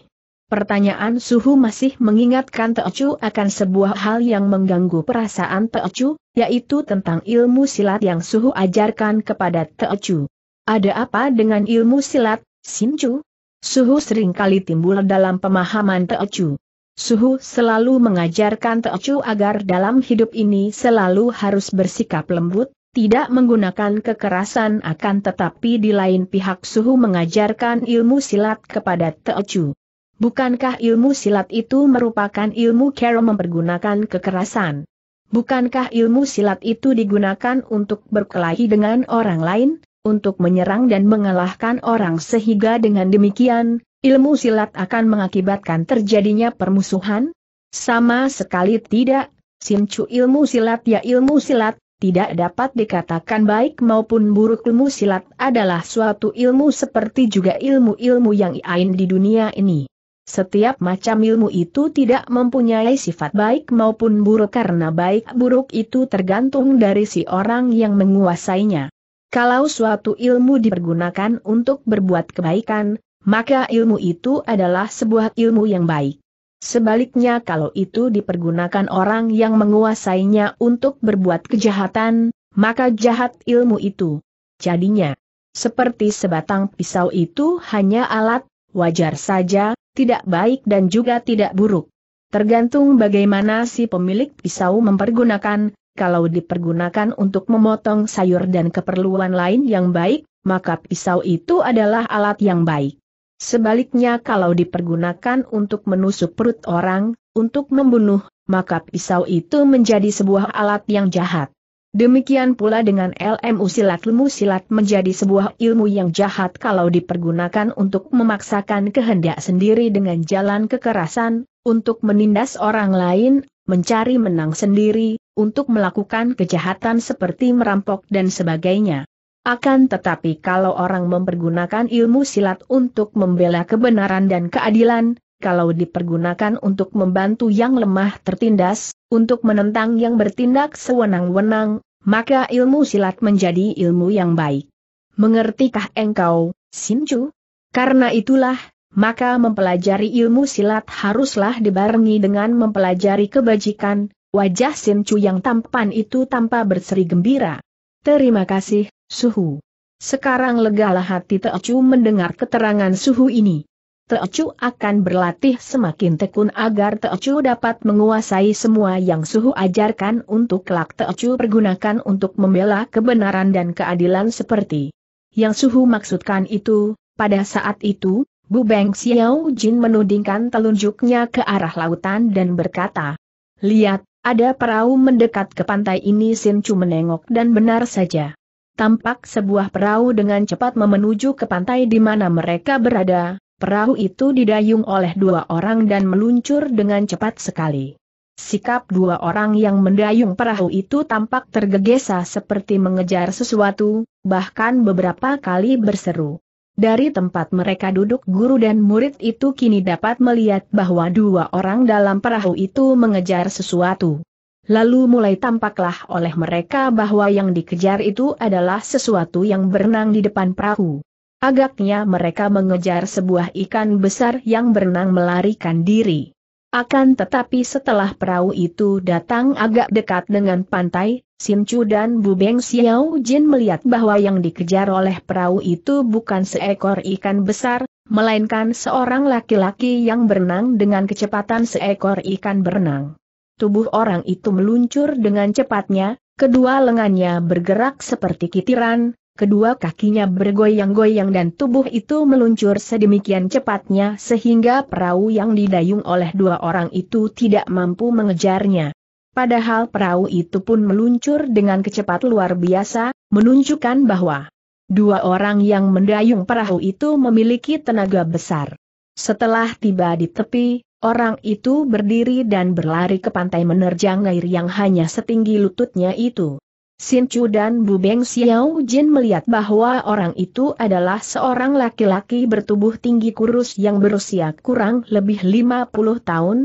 Pertanyaan suhu masih mengingatkan Teocu akan sebuah hal yang mengganggu perasaan Teocu, yaitu tentang ilmu silat yang suhu ajarkan kepada Teocu. Ada apa dengan ilmu silat, Sinchu? Suhu sering kali timbul dalam pemahaman Teocu. Suhu selalu mengajarkan Teocu agar dalam hidup ini selalu harus bersikap lembut, tidak menggunakan kekerasan akan tetapi di lain pihak suhu mengajarkan ilmu silat kepada Teochu. Bukankah ilmu silat itu merupakan ilmu kero mempergunakan kekerasan? Bukankah ilmu silat itu digunakan untuk berkelahi dengan orang lain, untuk menyerang dan mengalahkan orang sehingga dengan demikian, ilmu silat akan mengakibatkan terjadinya permusuhan? Sama sekali tidak, Sincu ilmu silat ya ilmu silat, tidak dapat dikatakan baik maupun buruk ilmu silat adalah suatu ilmu seperti juga ilmu-ilmu yang lain di dunia ini. Setiap macam ilmu itu tidak mempunyai sifat baik maupun buruk karena baik buruk itu tergantung dari si orang yang menguasainya. Kalau suatu ilmu dipergunakan untuk berbuat kebaikan, maka ilmu itu adalah sebuah ilmu yang baik. Sebaliknya kalau itu dipergunakan orang yang menguasainya untuk berbuat kejahatan, maka jahat ilmu itu. Jadinya, seperti sebatang pisau itu hanya alat, wajar saja, tidak baik dan juga tidak buruk. Tergantung bagaimana si pemilik pisau mempergunakan, kalau dipergunakan untuk memotong sayur dan keperluan lain yang baik, maka pisau itu adalah alat yang baik. Sebaliknya kalau dipergunakan untuk menusuk perut orang, untuk membunuh, maka pisau itu menjadi sebuah alat yang jahat. Demikian pula dengan ilmu silat ilmu silat menjadi sebuah ilmu yang jahat kalau dipergunakan untuk memaksakan kehendak sendiri dengan jalan kekerasan, untuk menindas orang lain, mencari menang sendiri, untuk melakukan kejahatan seperti merampok dan sebagainya. Akan tetapi kalau orang mempergunakan ilmu silat untuk membela kebenaran dan keadilan, kalau dipergunakan untuk membantu yang lemah tertindas, untuk menentang yang bertindak sewenang-wenang, maka ilmu silat menjadi ilmu yang baik. Mengertikah engkau, Sinju? Karena itulah, maka mempelajari ilmu silat haruslah dibarengi dengan mempelajari kebajikan, wajah Sinju yang tampan itu tanpa berseri gembira. Terima kasih, Suhu. Sekarang legalah hati Teocu mendengar keterangan Suhu ini. Teocu akan berlatih semakin tekun agar Teocu dapat menguasai semua yang Suhu ajarkan untuk kelak Teocu pergunakan untuk membela kebenaran dan keadilan seperti yang Suhu maksudkan itu, pada saat itu, Bu Beng Xiao Jin menudingkan telunjuknya ke arah lautan dan berkata, Lihat, ada perahu mendekat ke pantai ini Sin Chu menengok dan benar saja. Tampak sebuah perahu dengan cepat memenuju ke pantai di mana mereka berada, perahu itu didayung oleh dua orang dan meluncur dengan cepat sekali. Sikap dua orang yang mendayung perahu itu tampak tergegesa seperti mengejar sesuatu, bahkan beberapa kali berseru. Dari tempat mereka duduk guru dan murid itu kini dapat melihat bahwa dua orang dalam perahu itu mengejar sesuatu. Lalu mulai tampaklah oleh mereka bahwa yang dikejar itu adalah sesuatu yang berenang di depan perahu. Agaknya mereka mengejar sebuah ikan besar yang berenang melarikan diri. Akan tetapi setelah perahu itu datang agak dekat dengan pantai, Sim Chu dan Bu Beng Xiao Jin melihat bahwa yang dikejar oleh perahu itu bukan seekor ikan besar, melainkan seorang laki-laki yang berenang dengan kecepatan seekor ikan berenang. Tubuh orang itu meluncur dengan cepatnya, kedua lengannya bergerak seperti kitiran, kedua kakinya bergoyang-goyang dan tubuh itu meluncur sedemikian cepatnya sehingga perahu yang didayung oleh dua orang itu tidak mampu mengejarnya. Padahal perahu itu pun meluncur dengan kecepat luar biasa, menunjukkan bahwa dua orang yang mendayung perahu itu memiliki tenaga besar. Setelah tiba di tepi, orang itu berdiri dan berlari ke pantai menerjang air yang hanya setinggi lututnya itu. Sin Chu dan Bu Beng Xiao Jin melihat bahwa orang itu adalah seorang laki-laki bertubuh tinggi kurus yang berusia kurang lebih 50 tahun,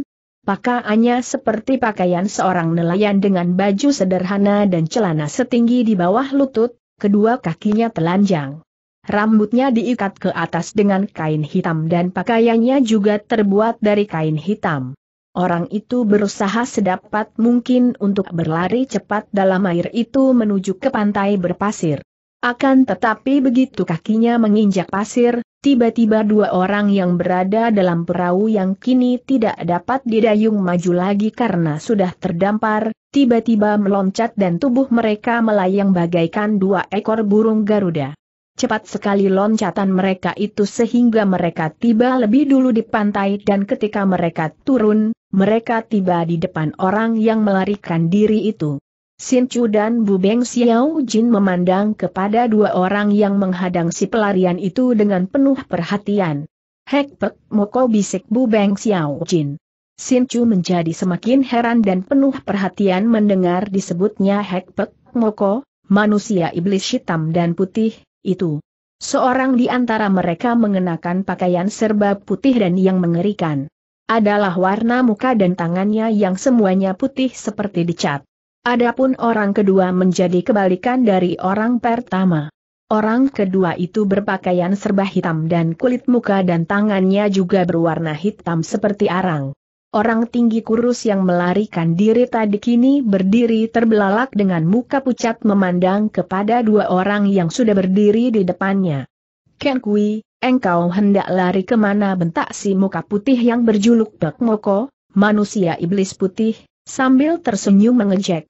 Pakaiannya seperti pakaian seorang nelayan dengan baju sederhana dan celana setinggi di bawah lutut, kedua kakinya telanjang. Rambutnya diikat ke atas dengan kain hitam dan pakaiannya juga terbuat dari kain hitam. Orang itu berusaha sedapat mungkin untuk berlari cepat dalam air itu menuju ke pantai berpasir. Akan tetapi begitu kakinya menginjak pasir, tiba-tiba dua orang yang berada dalam perahu yang kini tidak dapat didayung maju lagi karena sudah terdampar, tiba-tiba meloncat dan tubuh mereka melayang bagaikan dua ekor burung Garuda. Cepat sekali loncatan mereka itu sehingga mereka tiba lebih dulu di pantai dan ketika mereka turun, mereka tiba di depan orang yang melarikan diri itu. Sin Chu dan Bu Beng Xiao Jin memandang kepada dua orang yang menghadang si pelarian itu dengan penuh perhatian. Hek Pek Moko bisik Bu Beng Xiao Jin. Sin Chu menjadi semakin heran dan penuh perhatian mendengar disebutnya Hek Pek Moko, manusia iblis hitam dan putih, itu. Seorang di antara mereka mengenakan pakaian serba putih dan yang mengerikan. Adalah warna muka dan tangannya yang semuanya putih seperti dicat. Adapun orang kedua menjadi kebalikan dari orang pertama. Orang kedua itu berpakaian serba hitam dan kulit muka dan tangannya juga berwarna hitam seperti arang. Orang tinggi kurus yang melarikan diri tadi kini berdiri terbelalak dengan muka pucat memandang kepada dua orang yang sudah berdiri di depannya. Ken Kui, engkau hendak lari kemana bentak si muka putih yang berjuluk Pek Moko, manusia iblis putih, sambil tersenyum mengejek.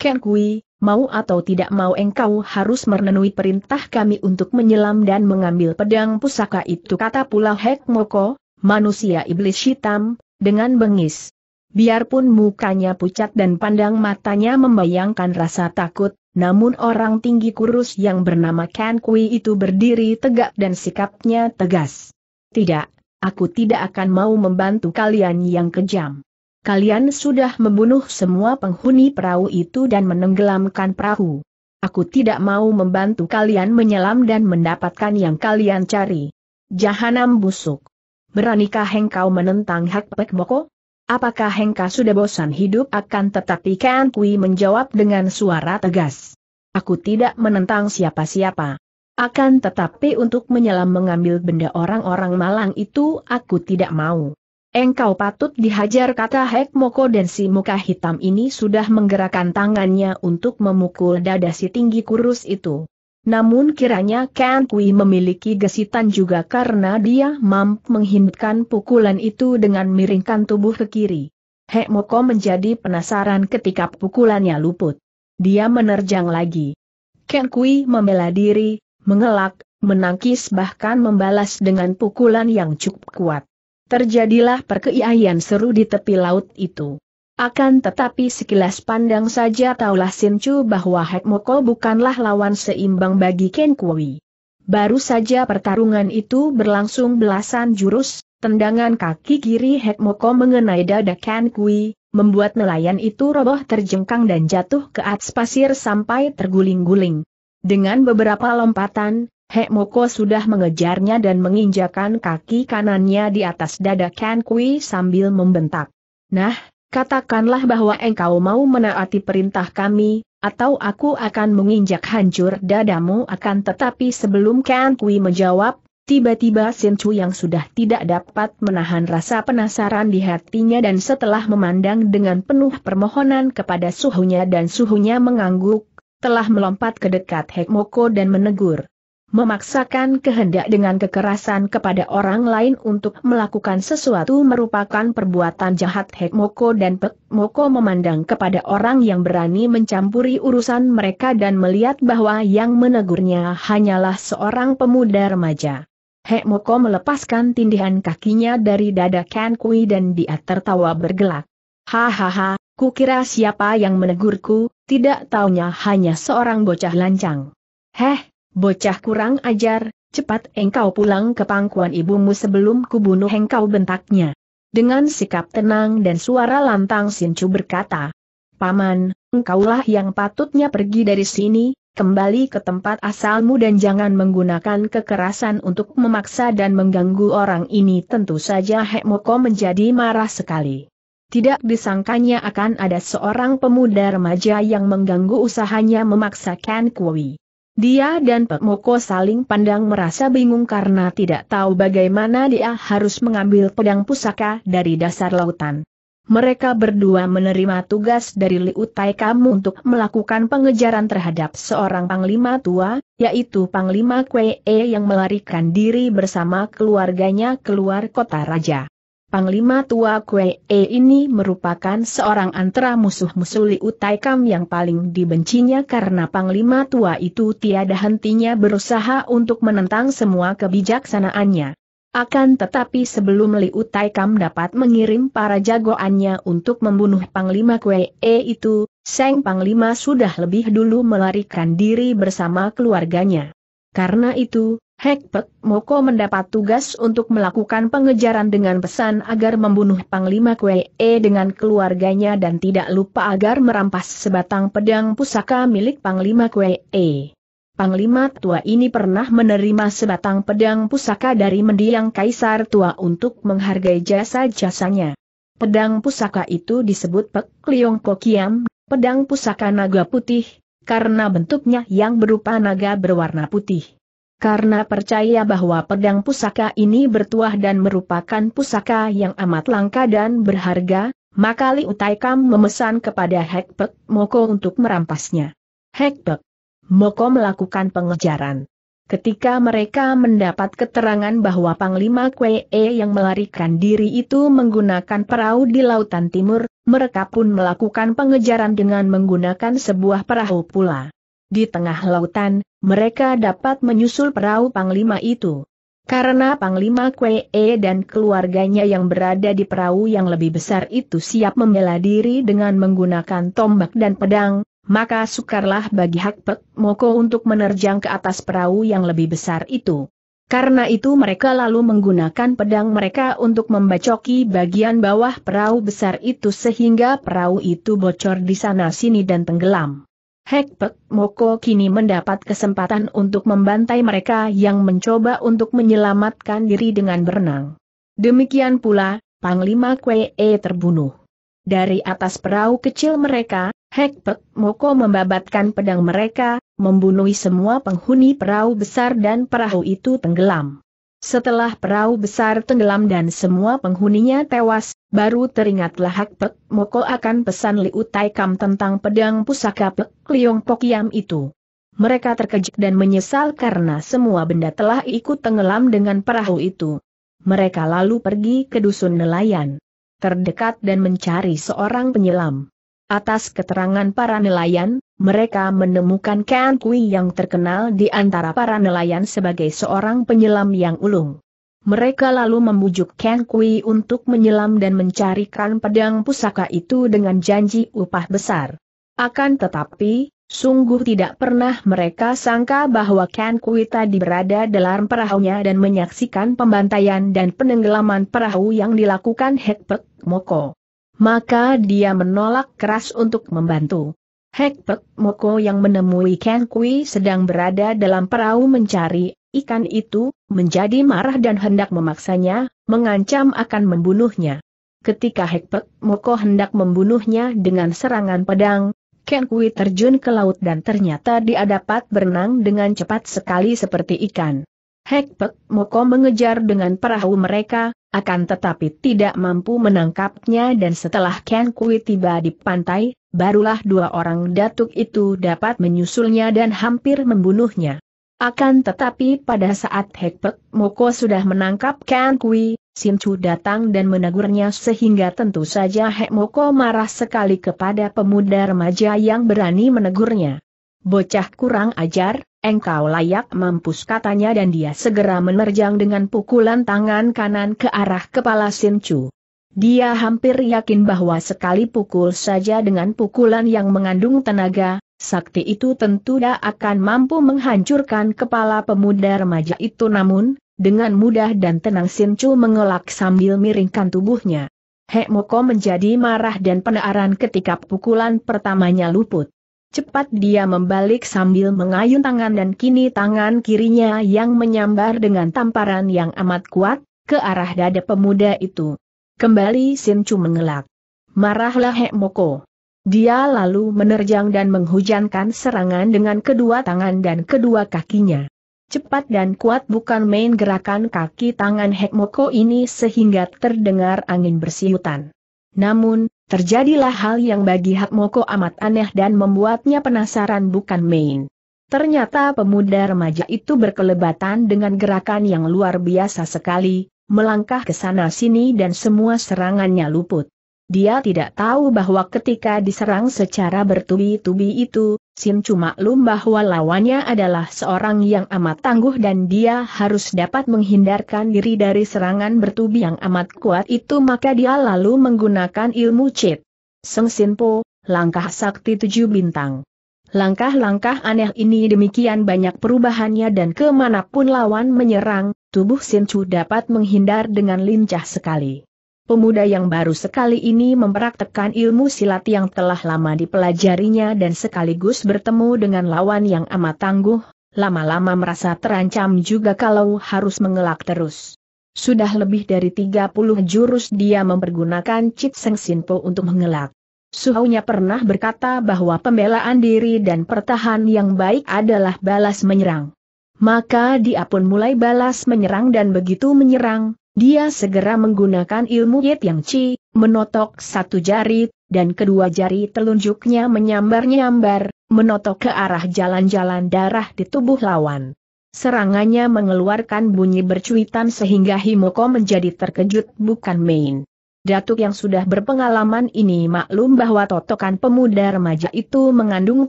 Ken Kui, mau atau tidak mau engkau harus merenui perintah kami untuk menyelam dan mengambil pedang pusaka itu kata pula Hek Moko, manusia iblis hitam, dengan bengis. Biarpun mukanya pucat dan pandang matanya membayangkan rasa takut, namun orang tinggi kurus yang bernama Ken Kui itu berdiri tegak dan sikapnya tegas. Tidak, aku tidak akan mau membantu kalian yang kejam kalian sudah membunuh semua penghuni perahu itu dan menenggelamkan perahu. Aku tidak mau membantu kalian menyelam dan mendapatkan yang kalian cari. Jahanam busuk. Beranikah engkau menentang hak Pek Boko? Apakah engkau sudah bosan hidup akan tetapi Kan Kui menjawab dengan suara tegas. Aku tidak menentang siapa-siapa. Akan tetapi untuk menyelam mengambil benda orang-orang malang itu aku tidak mau. Engkau patut dihajar kata Hek Moko dan si muka hitam ini sudah menggerakkan tangannya untuk memukul dada si tinggi kurus itu. Namun kiranya Ken Kui memiliki gesitan juga karena dia mampu menghindarkan pukulan itu dengan miringkan tubuh ke kiri. Hek Moko menjadi penasaran ketika pukulannya luput. Dia menerjang lagi. Ken Kui membela diri, mengelak, menangkis bahkan membalas dengan pukulan yang cukup kuat. Terjadilah perkeiaian seru di tepi laut itu. Akan tetapi sekilas pandang saja taulah Sincu bahwa Moko bukanlah lawan seimbang bagi Ken Kui. Baru saja pertarungan itu berlangsung belasan jurus, tendangan kaki kiri Moko mengenai dada Ken Kui, membuat nelayan itu roboh terjengkang dan jatuh ke atas pasir sampai terguling-guling. Dengan beberapa lompatan, Hek Moko sudah mengejarnya dan menginjakan kaki kanannya di atas dada Kan Kui sambil membentak. Nah, katakanlah bahwa engkau mau menaati perintah kami, atau aku akan menginjak hancur dadamu akan tetapi sebelum Kan Kui menjawab, tiba-tiba Sin Chu yang sudah tidak dapat menahan rasa penasaran di hatinya dan setelah memandang dengan penuh permohonan kepada suhunya dan suhunya mengangguk, telah melompat ke dekat Hek Moko dan menegur. Memaksakan kehendak dengan kekerasan kepada orang lain untuk melakukan sesuatu merupakan perbuatan jahat Hek Moko dan Moko memandang kepada orang yang berani mencampuri urusan mereka dan melihat bahwa yang menegurnya hanyalah seorang pemuda remaja. Hek Moko melepaskan tindihan kakinya dari dada Ken Kui dan dia tertawa bergelak. Hahaha, kukira siapa yang menegurku, tidak taunya hanya seorang bocah lancang. Heh, Bocah kurang ajar, cepat engkau pulang ke pangkuan ibumu sebelum kubunuh engkau bentaknya. Dengan sikap tenang dan suara lantang Sinchu berkata, Paman, engkaulah yang patutnya pergi dari sini, kembali ke tempat asalmu dan jangan menggunakan kekerasan untuk memaksa dan mengganggu orang ini tentu saja Hekmoko menjadi marah sekali. Tidak disangkanya akan ada seorang pemuda remaja yang mengganggu usahanya memaksakan Kui. Dia dan Moko saling pandang merasa bingung karena tidak tahu bagaimana dia harus mengambil pedang pusaka dari dasar lautan. Mereka berdua menerima tugas dari Liu Tai Kamu untuk melakukan pengejaran terhadap seorang panglima tua, yaitu Panglima Kwee yang melarikan diri bersama keluarganya keluar kota raja. Panglima tua Kue E ini merupakan seorang antara musuh-musuh Liu Taikam yang paling dibencinya karena Panglima tua itu tiada hentinya berusaha untuk menentang semua kebijaksanaannya. Akan tetapi sebelum Liu Taikam dapat mengirim para jagoannya untuk membunuh Panglima Kue E itu, Seng Panglima sudah lebih dulu melarikan diri bersama keluarganya. Karena itu, Hekpek Moko mendapat tugas untuk melakukan pengejaran dengan pesan agar membunuh Panglima Kwee e dengan keluarganya dan tidak lupa agar merampas sebatang pedang pusaka milik Panglima Kwee. E. Panglima tua ini pernah menerima sebatang pedang pusaka dari mendiang Kaisar tua untuk menghargai jasa-jasanya. Pedang pusaka itu disebut Pek Liong Kokiam, pedang pusaka naga putih, karena bentuknya yang berupa naga berwarna putih karena percaya bahwa pedang pusaka ini bertuah dan merupakan pusaka yang amat langka dan berharga, maka Li Utaikam memesan kepada Hekpek Moko untuk merampasnya. Hekpek Moko melakukan pengejaran. Ketika mereka mendapat keterangan bahwa Panglima Kwee yang melarikan diri itu menggunakan perahu di Lautan Timur, mereka pun melakukan pengejaran dengan menggunakan sebuah perahu pula. Di tengah lautan, mereka dapat menyusul perahu Panglima itu. Karena Panglima Kwee e dan keluarganya yang berada di perahu yang lebih besar itu siap membela diri dengan menggunakan tombak dan pedang, maka sukarlah bagi Hakpek Moko untuk menerjang ke atas perahu yang lebih besar itu. Karena itu mereka lalu menggunakan pedang mereka untuk membacoki bagian bawah perahu besar itu sehingga perahu itu bocor di sana-sini dan tenggelam. Hekpek Moko kini mendapat kesempatan untuk membantai mereka yang mencoba untuk menyelamatkan diri dengan berenang. Demikian pula, Panglima Kwee e terbunuh. Dari atas perahu kecil mereka, Hekpek Moko membabatkan pedang mereka, membunuh semua penghuni perahu besar dan perahu itu tenggelam. Setelah perahu besar tenggelam dan semua penghuninya tewas, baru teringatlah Hak Pek Moko akan pesan Liu Tai Kam tentang pedang pusaka Pek Liong Pokiam itu. Mereka terkejut dan menyesal karena semua benda telah ikut tenggelam dengan perahu itu. Mereka lalu pergi ke dusun nelayan. Terdekat dan mencari seorang penyelam. Atas keterangan para nelayan, mereka menemukan kian Kui yang terkenal di antara para nelayan sebagai seorang penyelam yang ulung. Mereka lalu membujuk Ken Kui untuk menyelam dan mencarikan pedang pusaka itu dengan janji upah besar. Akan tetapi, sungguh tidak pernah mereka sangka bahwa Ken Kui tadi berada dalam perahunya dan menyaksikan pembantaian dan penenggelaman perahu yang dilakukan Hekpek Moko. Maka dia menolak keras untuk membantu. Hekpek Moko yang menemui Ken Kui sedang berada dalam perahu mencari Ikan itu, menjadi marah dan hendak memaksanya, mengancam akan membunuhnya. Ketika Hekpek Moko hendak membunuhnya dengan serangan pedang, Ken Kui terjun ke laut dan ternyata dia dapat berenang dengan cepat sekali seperti ikan. Hekpek Moko mengejar dengan perahu mereka, akan tetapi tidak mampu menangkapnya dan setelah Ken Kui tiba di pantai, barulah dua orang datuk itu dapat menyusulnya dan hampir membunuhnya. Akan tetapi pada saat Hekpek Moko sudah menangkap Kan Kui, Sin Chu datang dan menegurnya sehingga tentu saja Hek Moko marah sekali kepada pemuda remaja yang berani menegurnya. Bocah kurang ajar, engkau layak mampus katanya dan dia segera menerjang dengan pukulan tangan kanan ke arah kepala Sin Chu. Dia hampir yakin bahwa sekali pukul saja dengan pukulan yang mengandung tenaga, Sakti itu tentu tidak akan mampu menghancurkan kepala pemuda remaja itu namun, dengan mudah dan tenang Sincu mengelak sambil miringkan tubuhnya. Hek Moko menjadi marah dan penasaran ketika pukulan pertamanya luput. Cepat dia membalik sambil mengayun tangan dan kini tangan kirinya yang menyambar dengan tamparan yang amat kuat, ke arah dada pemuda itu. Kembali Sincu mengelak. Marahlah Hek Moko. Dia lalu menerjang dan menghujankan serangan dengan kedua tangan dan kedua kakinya. Cepat dan kuat bukan main gerakan kaki tangan Hekmoko ini sehingga terdengar angin bersiutan. Namun, terjadilah hal yang bagi Hekmoko amat aneh dan membuatnya penasaran bukan main. Ternyata pemuda remaja itu berkelebatan dengan gerakan yang luar biasa sekali, melangkah ke sana sini dan semua serangannya luput. Dia tidak tahu bahwa ketika diserang secara bertubi-tubi itu, Sin cuma maklum bahwa lawannya adalah seorang yang amat tangguh dan dia harus dapat menghindarkan diri dari serangan bertubi yang amat kuat itu maka dia lalu menggunakan ilmu cit. Seng Sin Po, langkah sakti tujuh bintang. Langkah-langkah aneh ini demikian banyak perubahannya dan kemanapun lawan menyerang, tubuh Sin Chu dapat menghindar dengan lincah sekali. Pemuda yang baru sekali ini mempraktekkan ilmu silat yang telah lama dipelajarinya dan sekaligus bertemu dengan lawan yang amat tangguh, lama-lama merasa terancam juga kalau harus mengelak terus. Sudah lebih dari 30 jurus dia mempergunakan cip Seng Sinpo untuk mengelak. Suhaunya pernah berkata bahwa pembelaan diri dan pertahan yang baik adalah balas menyerang. Maka dia pun mulai balas menyerang dan begitu menyerang, dia segera menggunakan ilmu Yet Yang Chi, menotok satu jari, dan kedua jari telunjuknya menyambar-nyambar, menotok ke arah jalan-jalan darah di tubuh lawan. Serangannya mengeluarkan bunyi bercuitan sehingga Himoko menjadi terkejut bukan main. Datuk yang sudah berpengalaman ini maklum bahwa totokan pemuda remaja itu mengandung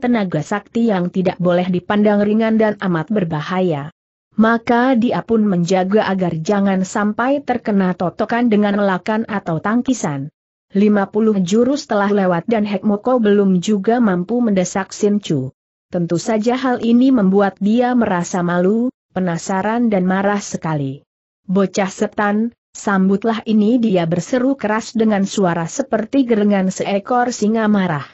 tenaga sakti yang tidak boleh dipandang ringan dan amat berbahaya maka dia pun menjaga agar jangan sampai terkena totokan dengan lelakan atau tangkisan. 50 jurus telah lewat dan Hekmoko belum juga mampu mendesak Sinchu. Tentu saja hal ini membuat dia merasa malu, penasaran dan marah sekali. Bocah setan, sambutlah ini dia berseru keras dengan suara seperti gerengan seekor singa marah.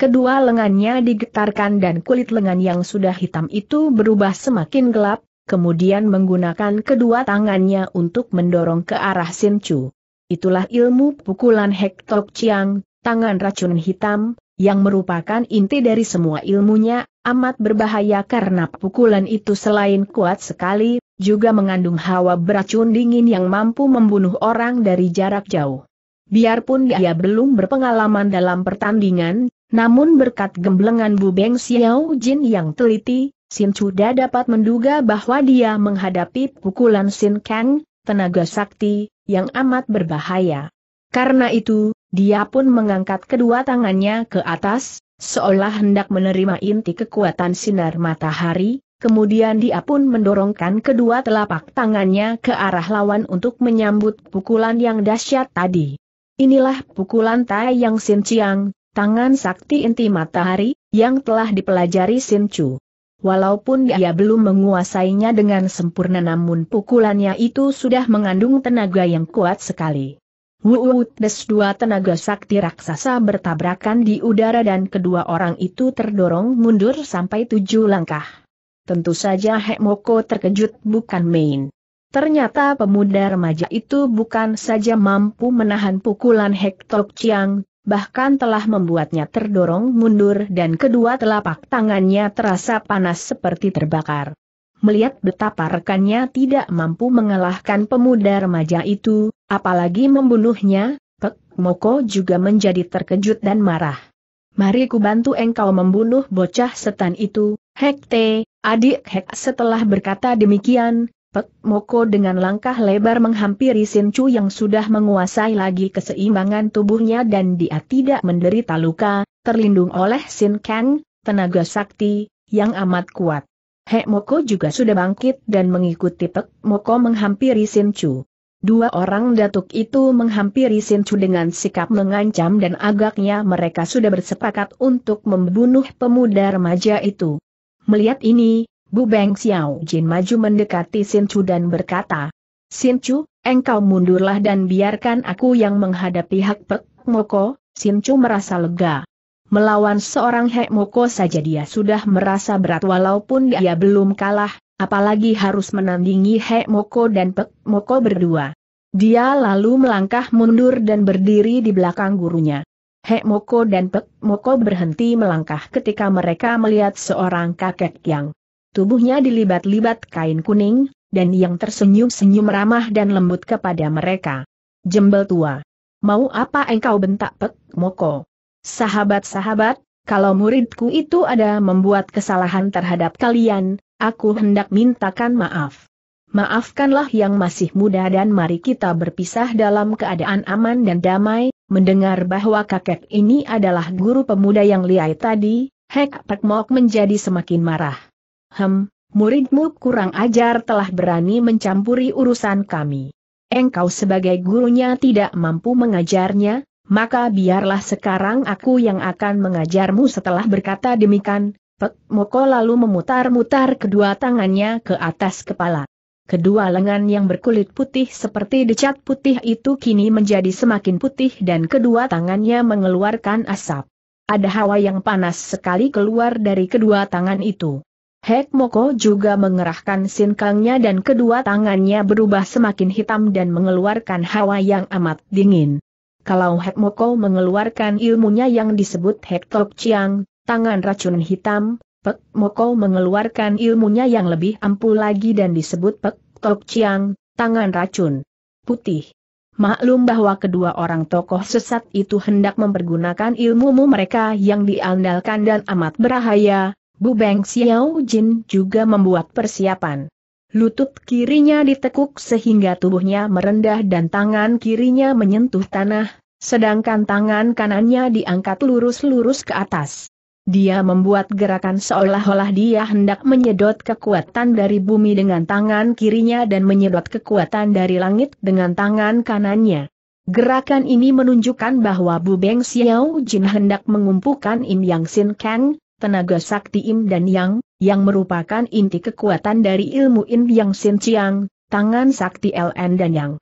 Kedua lengannya digetarkan dan kulit lengan yang sudah hitam itu berubah semakin gelap, kemudian menggunakan kedua tangannya untuk mendorong ke arah Sin Chu. Itulah ilmu pukulan Hektok Chiang, tangan racun hitam, yang merupakan inti dari semua ilmunya, amat berbahaya karena pukulan itu selain kuat sekali, juga mengandung hawa beracun dingin yang mampu membunuh orang dari jarak jauh. Biarpun dia belum berpengalaman dalam pertandingan, namun berkat gemblengan Bu Beng Xiao Jin yang teliti, Sin Chuda dapat menduga bahwa dia menghadapi pukulan Sin Kang, tenaga sakti, yang amat berbahaya. Karena itu, dia pun mengangkat kedua tangannya ke atas, seolah hendak menerima inti kekuatan sinar matahari, kemudian dia pun mendorongkan kedua telapak tangannya ke arah lawan untuk menyambut pukulan yang dahsyat tadi. Inilah pukulan Tai Yang Sin Chiang, tangan sakti inti matahari, yang telah dipelajari Sin Chu. Walaupun dia ya, belum menguasainya dengan sempurna namun pukulannya itu sudah mengandung tenaga yang kuat sekali. Wuut des dua tenaga sakti raksasa bertabrakan di udara dan kedua orang itu terdorong mundur sampai tujuh langkah. Tentu saja Hekmoko terkejut bukan main. Ternyata pemuda remaja itu bukan saja mampu menahan pukulan Hektok Chiang, bahkan telah membuatnya terdorong mundur dan kedua telapak tangannya terasa panas seperti terbakar. Melihat betapa rekannya tidak mampu mengalahkan pemuda remaja itu, apalagi membunuhnya, Pek Moko juga menjadi terkejut dan marah. Mari ku bantu engkau membunuh bocah setan itu, Hekte, adik Hek setelah berkata demikian, Pek Moko dengan langkah lebar menghampiri Sin Chu yang sudah menguasai lagi keseimbangan tubuhnya dan dia tidak menderita luka, terlindung oleh Sin Kang, tenaga sakti, yang amat kuat. Hek Moko juga sudah bangkit dan mengikuti Pek Moko menghampiri Sin Chu. Dua orang datuk itu menghampiri Chu dengan sikap mengancam dan agaknya mereka sudah bersepakat untuk membunuh pemuda remaja itu. Melihat ini, Bu Beng Xiao Jin maju mendekati Sin Chu dan berkata, Sin Chu, engkau mundurlah dan biarkan aku yang menghadapi Hak Pek Moko, Sin Chu merasa lega. Melawan seorang Hek Moko saja dia sudah merasa berat walaupun dia belum kalah, apalagi harus menandingi Hek Moko dan Pek Moko berdua. Dia lalu melangkah mundur dan berdiri di belakang gurunya. Hek Moko dan Pek Moko berhenti melangkah ketika mereka melihat seorang kakek yang Tubuhnya dilibat-libat kain kuning, dan yang tersenyum-senyum ramah dan lembut kepada mereka. Jembel tua. Mau apa engkau bentak Pek Moko? Sahabat-sahabat, kalau muridku itu ada membuat kesalahan terhadap kalian, aku hendak mintakan maaf. Maafkanlah yang masih muda dan mari kita berpisah dalam keadaan aman dan damai, mendengar bahwa kakek ini adalah guru pemuda yang liai tadi, Hek Pak Mok menjadi semakin marah. Hem, muridmu kurang ajar telah berani mencampuri urusan kami. Engkau sebagai gurunya tidak mampu mengajarnya, maka biarlah sekarang aku yang akan mengajarmu setelah berkata demikian, Pek Moko lalu memutar-mutar kedua tangannya ke atas kepala. Kedua lengan yang berkulit putih seperti decat putih itu kini menjadi semakin putih dan kedua tangannya mengeluarkan asap. Ada hawa yang panas sekali keluar dari kedua tangan itu. Hek Moko juga mengerahkan sinkangnya dan kedua tangannya berubah semakin hitam dan mengeluarkan hawa yang amat dingin. Kalau Hek Moko mengeluarkan ilmunya yang disebut Hek Tok Chiang, tangan racun hitam, Pek Moko mengeluarkan ilmunya yang lebih ampuh lagi dan disebut Pek Tok Chiang, tangan racun putih. Maklum bahwa kedua orang tokoh sesat itu hendak mempergunakan ilmumu mereka yang diandalkan dan amat berbahaya. Bu Beng Xiao Jin juga membuat persiapan. Lutut kirinya ditekuk sehingga tubuhnya merendah dan tangan kirinya menyentuh tanah, sedangkan tangan kanannya diangkat lurus-lurus ke atas. Dia membuat gerakan seolah-olah dia hendak menyedot kekuatan dari bumi dengan tangan kirinya dan menyedot kekuatan dari langit dengan tangan kanannya. Gerakan ini menunjukkan bahwa Bu Beng Xiao Jin hendak mengumpulkan Im Yang Sin Kang, tenaga sakti Im dan Yang, yang merupakan inti kekuatan dari ilmu Im Yang Sin Chiang, tangan sakti LN dan Yang.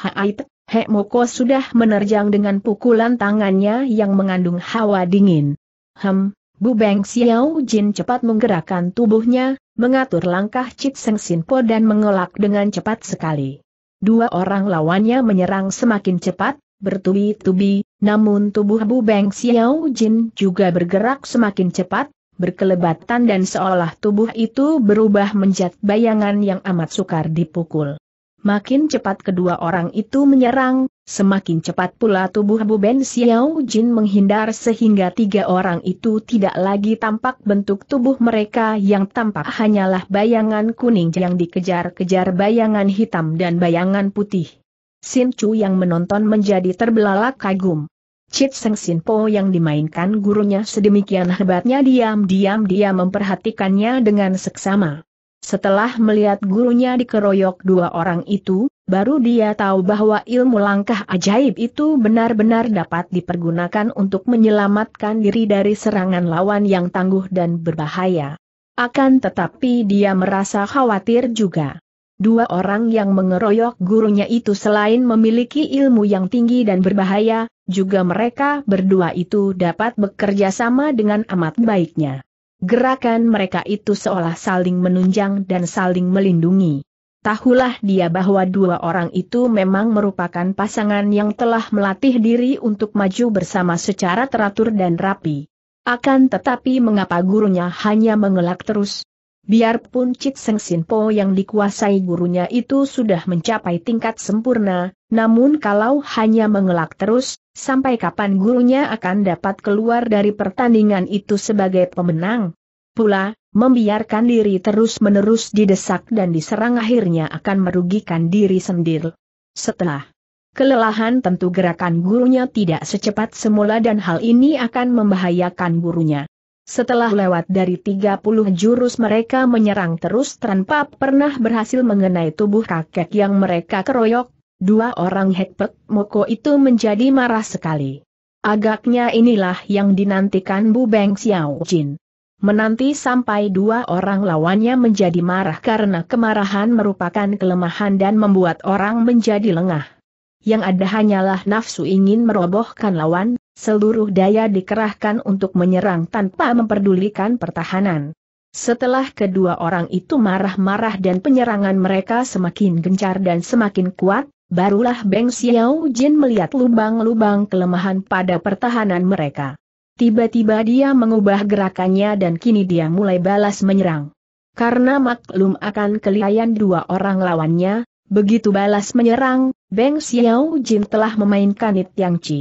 Haait, He Moko sudah menerjang dengan pukulan tangannya yang mengandung hawa dingin. Hem, Bu Beng Xiao Jin cepat menggerakkan tubuhnya, mengatur langkah Cit Seng Sinpo dan mengelak dengan cepat sekali. Dua orang lawannya menyerang semakin cepat, bertubi-tubi, namun tubuh Bu Beng Xiao Jin juga bergerak semakin cepat, berkelebatan dan seolah tubuh itu berubah menjadi bayangan yang amat sukar dipukul. Makin cepat kedua orang itu menyerang, semakin cepat pula tubuh Bu Ben Xiao Jin menghindar sehingga tiga orang itu tidak lagi tampak bentuk tubuh mereka yang tampak hanyalah bayangan kuning yang dikejar-kejar bayangan hitam dan bayangan putih. Sin Chu yang menonton menjadi terbelalak kagum. Chit Seng Sin Po yang dimainkan gurunya sedemikian hebatnya diam-diam dia memperhatikannya dengan seksama. Setelah melihat gurunya dikeroyok dua orang itu, baru dia tahu bahwa ilmu langkah ajaib itu benar-benar dapat dipergunakan untuk menyelamatkan diri dari serangan lawan yang tangguh dan berbahaya. Akan tetapi dia merasa khawatir juga. Dua orang yang mengeroyok gurunya itu selain memiliki ilmu yang tinggi dan berbahaya, juga mereka berdua itu dapat bekerja sama dengan amat baiknya. Gerakan mereka itu seolah saling menunjang dan saling melindungi. Tahulah dia bahwa dua orang itu memang merupakan pasangan yang telah melatih diri untuk maju bersama secara teratur dan rapi. Akan tetapi mengapa gurunya hanya mengelak terus, Biarpun Cik Seng Sin Po yang dikuasai gurunya itu sudah mencapai tingkat sempurna, namun kalau hanya mengelak terus, sampai kapan gurunya akan dapat keluar dari pertandingan itu sebagai pemenang? Pula, membiarkan diri terus-menerus didesak dan diserang akhirnya akan merugikan diri sendiri. Setelah kelelahan tentu gerakan gurunya tidak secepat semula dan hal ini akan membahayakan gurunya. Setelah lewat dari 30 jurus mereka menyerang terus tanpa pernah berhasil mengenai tubuh kakek yang mereka keroyok, dua orang Hekpek Moko itu menjadi marah sekali. Agaknya inilah yang dinantikan Bu Beng Xiao Jin. Menanti sampai dua orang lawannya menjadi marah karena kemarahan merupakan kelemahan dan membuat orang menjadi lengah yang ada hanyalah nafsu ingin merobohkan lawan, seluruh daya dikerahkan untuk menyerang tanpa memperdulikan pertahanan. Setelah kedua orang itu marah-marah dan penyerangan mereka semakin gencar dan semakin kuat, barulah Beng Xiao Jin melihat lubang-lubang kelemahan pada pertahanan mereka. Tiba-tiba dia mengubah gerakannya dan kini dia mulai balas menyerang. Karena maklum akan kelihayan dua orang lawannya, Begitu balas menyerang, Beng Xiao Jin telah memainkan It Yang Chi.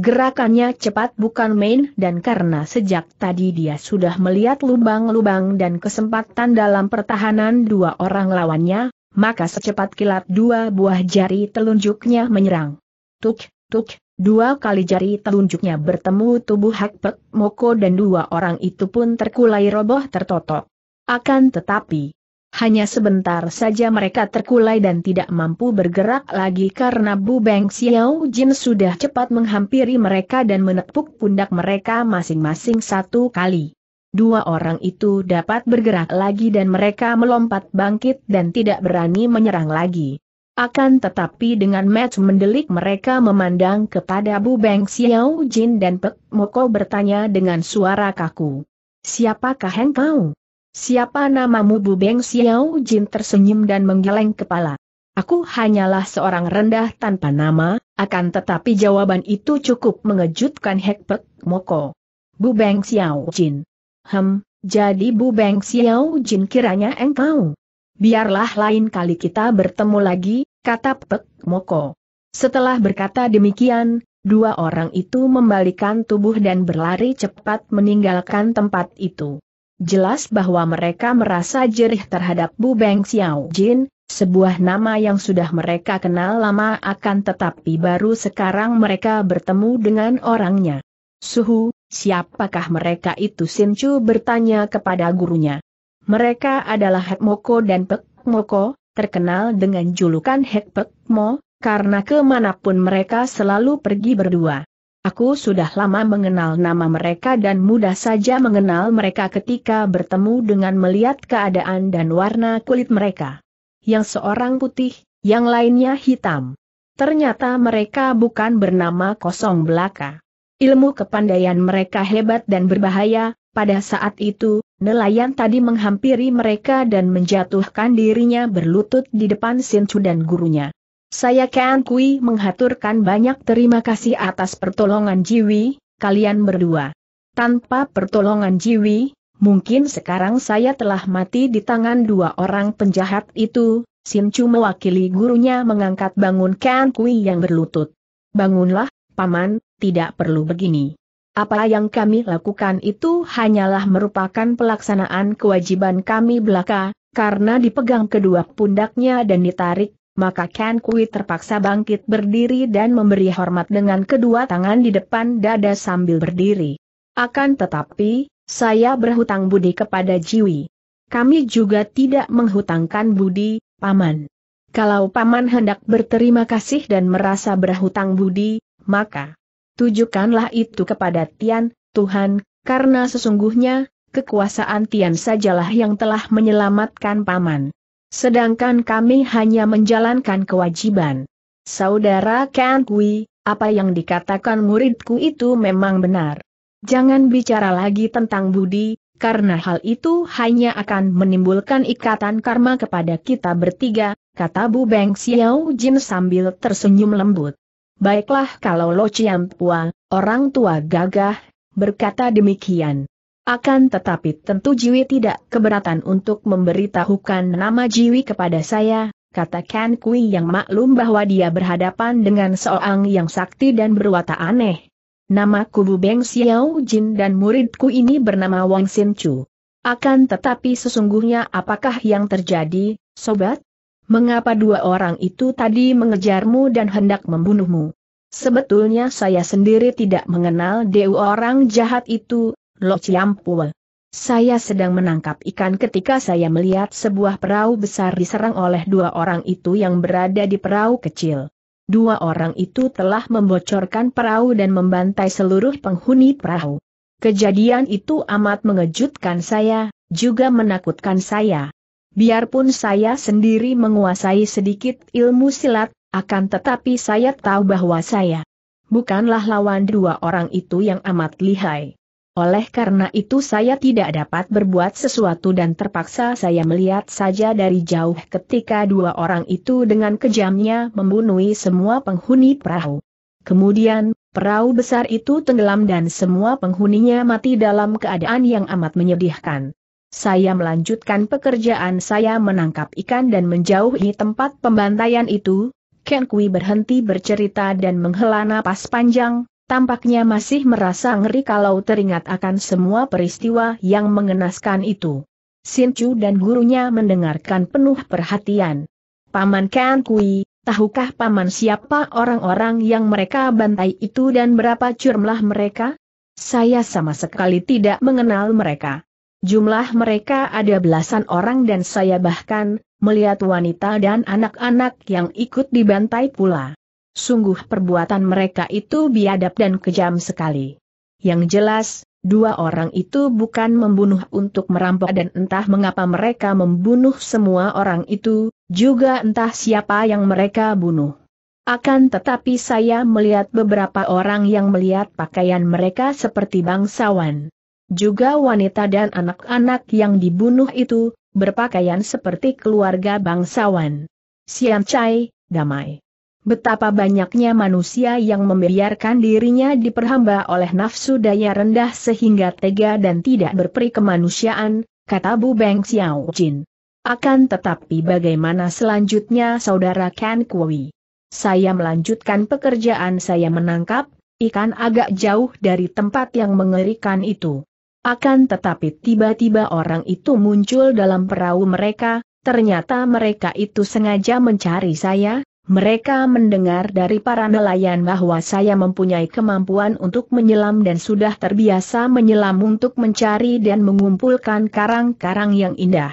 Gerakannya cepat bukan main dan karena sejak tadi dia sudah melihat lubang-lubang dan kesempatan dalam pertahanan dua orang lawannya, maka secepat kilat dua buah jari telunjuknya menyerang. Tuk, tuk, dua kali jari telunjuknya bertemu tubuh Hak Moko dan dua orang itu pun terkulai roboh tertotok. Akan tetapi, hanya sebentar saja mereka terkulai dan tidak mampu bergerak lagi karena Bu Beng Xiao Jin sudah cepat menghampiri mereka dan menepuk pundak mereka masing-masing satu kali. Dua orang itu dapat bergerak lagi dan mereka melompat bangkit dan tidak berani menyerang lagi. Akan tetapi dengan match mendelik mereka memandang kepada Bu Beng Xiao Jin dan Pek Moko bertanya dengan suara kaku. Siapakah engkau? Siapa namamu Bu Beng Xiao Jin tersenyum dan menggeleng kepala. Aku hanyalah seorang rendah tanpa nama, akan tetapi jawaban itu cukup mengejutkan Hekpek Moko. Bu Beng Xiao Jin. Hem, jadi Bu Beng Xiao Jin kiranya engkau. Biarlah lain kali kita bertemu lagi, kata Pek Moko. Setelah berkata demikian, dua orang itu membalikan tubuh dan berlari cepat meninggalkan tempat itu. Jelas bahwa mereka merasa jerih terhadap Bu Beng Xiao Jin, sebuah nama yang sudah mereka kenal lama akan tetapi baru sekarang mereka bertemu dengan orangnya. Suhu, siapakah mereka itu Chu bertanya kepada gurunya. Mereka adalah Hek Moko dan Pek Moko, terkenal dengan julukan Hek Pek Mo, karena kemanapun mereka selalu pergi berdua. Aku sudah lama mengenal nama mereka dan mudah saja mengenal mereka ketika bertemu dengan melihat keadaan dan warna kulit mereka. Yang seorang putih, yang lainnya hitam. Ternyata mereka bukan bernama kosong belaka. Ilmu kepandaian mereka hebat dan berbahaya, pada saat itu, nelayan tadi menghampiri mereka dan menjatuhkan dirinya berlutut di depan Sinchu dan gurunya. Saya Ken Kui menghaturkan banyak terima kasih atas pertolongan Jiwi, kalian berdua. Tanpa pertolongan Jiwi, mungkin sekarang saya telah mati di tangan dua orang penjahat itu, Sin Chu mewakili gurunya mengangkat bangun Ken Kui yang berlutut. Bangunlah, Paman, tidak perlu begini. Apa yang kami lakukan itu hanyalah merupakan pelaksanaan kewajiban kami belaka, karena dipegang kedua pundaknya dan ditarik, maka Ken Kui terpaksa bangkit berdiri dan memberi hormat dengan kedua tangan di depan dada sambil berdiri. Akan tetapi, saya berhutang budi kepada Jiwi. Kami juga tidak menghutangkan budi, Paman. Kalau Paman hendak berterima kasih dan merasa berhutang budi, maka tujukanlah itu kepada Tian, Tuhan, karena sesungguhnya, kekuasaan Tian sajalah yang telah menyelamatkan Paman. Sedangkan kami hanya menjalankan kewajiban. Saudara Ken Kui, apa yang dikatakan muridku itu memang benar. Jangan bicara lagi tentang budi, karena hal itu hanya akan menimbulkan ikatan karma kepada kita bertiga, kata Bu Beng Xiao Jin sambil tersenyum lembut. Baiklah kalau Lo Chiang Pua, orang tua gagah, berkata demikian. Akan tetapi tentu Jiwi tidak keberatan untuk memberitahukan nama Jiwi kepada saya, katakan Ken Kui yang maklum bahwa dia berhadapan dengan seorang yang sakti dan berwatak aneh. Nama kubu Beng Xiao Jin dan muridku ini bernama Wang Sin Chu. Akan tetapi sesungguhnya apakah yang terjadi, sobat? Mengapa dua orang itu tadi mengejarmu dan hendak membunuhmu? Sebetulnya saya sendiri tidak mengenal dewa orang jahat itu, Lo Ciampue. Saya sedang menangkap ikan ketika saya melihat sebuah perahu besar diserang oleh dua orang itu yang berada di perahu kecil. Dua orang itu telah membocorkan perahu dan membantai seluruh penghuni perahu. Kejadian itu amat mengejutkan saya, juga menakutkan saya. Biarpun saya sendiri menguasai sedikit ilmu silat, akan tetapi saya tahu bahwa saya bukanlah lawan dua orang itu yang amat lihai. Oleh karena itu saya tidak dapat berbuat sesuatu dan terpaksa saya melihat saja dari jauh ketika dua orang itu dengan kejamnya membunuhi semua penghuni perahu. Kemudian, perahu besar itu tenggelam dan semua penghuninya mati dalam keadaan yang amat menyedihkan. Saya melanjutkan pekerjaan saya menangkap ikan dan menjauhi tempat pembantaian itu, Ken Kui berhenti bercerita dan menghela napas panjang, tampaknya masih merasa ngeri kalau teringat akan semua peristiwa yang mengenaskan itu. Chu dan gurunya mendengarkan penuh perhatian. Paman Kan Kui, tahukah paman siapa orang-orang yang mereka bantai itu dan berapa jumlah mereka? Saya sama sekali tidak mengenal mereka. Jumlah mereka ada belasan orang dan saya bahkan melihat wanita dan anak-anak yang ikut dibantai pula. Sungguh perbuatan mereka itu biadab dan kejam sekali. Yang jelas, dua orang itu bukan membunuh untuk merampok dan entah mengapa mereka membunuh semua orang itu, juga entah siapa yang mereka bunuh. Akan tetapi saya melihat beberapa orang yang melihat pakaian mereka seperti bangsawan. Juga wanita dan anak-anak yang dibunuh itu, berpakaian seperti keluarga bangsawan. Siam Chai, damai. Betapa banyaknya manusia yang membiarkan dirinya diperhamba oleh nafsu daya rendah sehingga tega dan tidak berperi kemanusiaan, kata Bu Beng Xiao Jin. Akan tetapi bagaimana selanjutnya saudara Ken Kui? Saya melanjutkan pekerjaan saya menangkap, ikan agak jauh dari tempat yang mengerikan itu. Akan tetapi tiba-tiba orang itu muncul dalam perahu mereka, ternyata mereka itu sengaja mencari saya, mereka mendengar dari para nelayan bahwa saya mempunyai kemampuan untuk menyelam dan sudah terbiasa menyelam untuk mencari dan mengumpulkan karang-karang yang indah.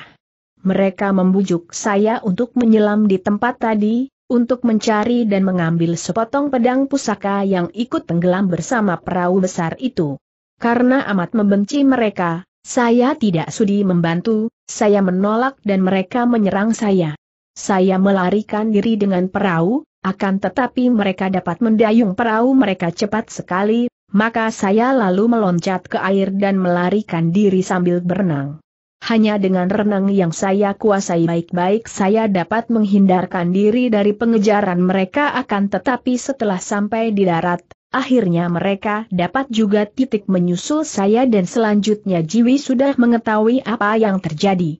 Mereka membujuk saya untuk menyelam di tempat tadi, untuk mencari dan mengambil sepotong pedang pusaka yang ikut tenggelam bersama perahu besar itu. Karena amat membenci mereka, saya tidak sudi membantu, saya menolak dan mereka menyerang saya saya melarikan diri dengan perahu, akan tetapi mereka dapat mendayung perahu mereka cepat sekali, maka saya lalu meloncat ke air dan melarikan diri sambil berenang. Hanya dengan renang yang saya kuasai baik-baik saya dapat menghindarkan diri dari pengejaran mereka akan tetapi setelah sampai di darat, akhirnya mereka dapat juga titik menyusul saya dan selanjutnya Jiwi sudah mengetahui apa yang terjadi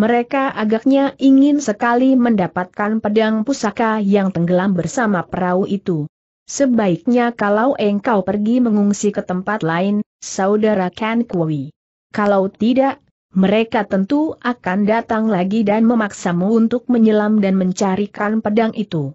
mereka agaknya ingin sekali mendapatkan pedang pusaka yang tenggelam bersama perahu itu. Sebaiknya kalau engkau pergi mengungsi ke tempat lain, saudara Ken Kui. Kalau tidak, mereka tentu akan datang lagi dan memaksamu untuk menyelam dan mencarikan pedang itu.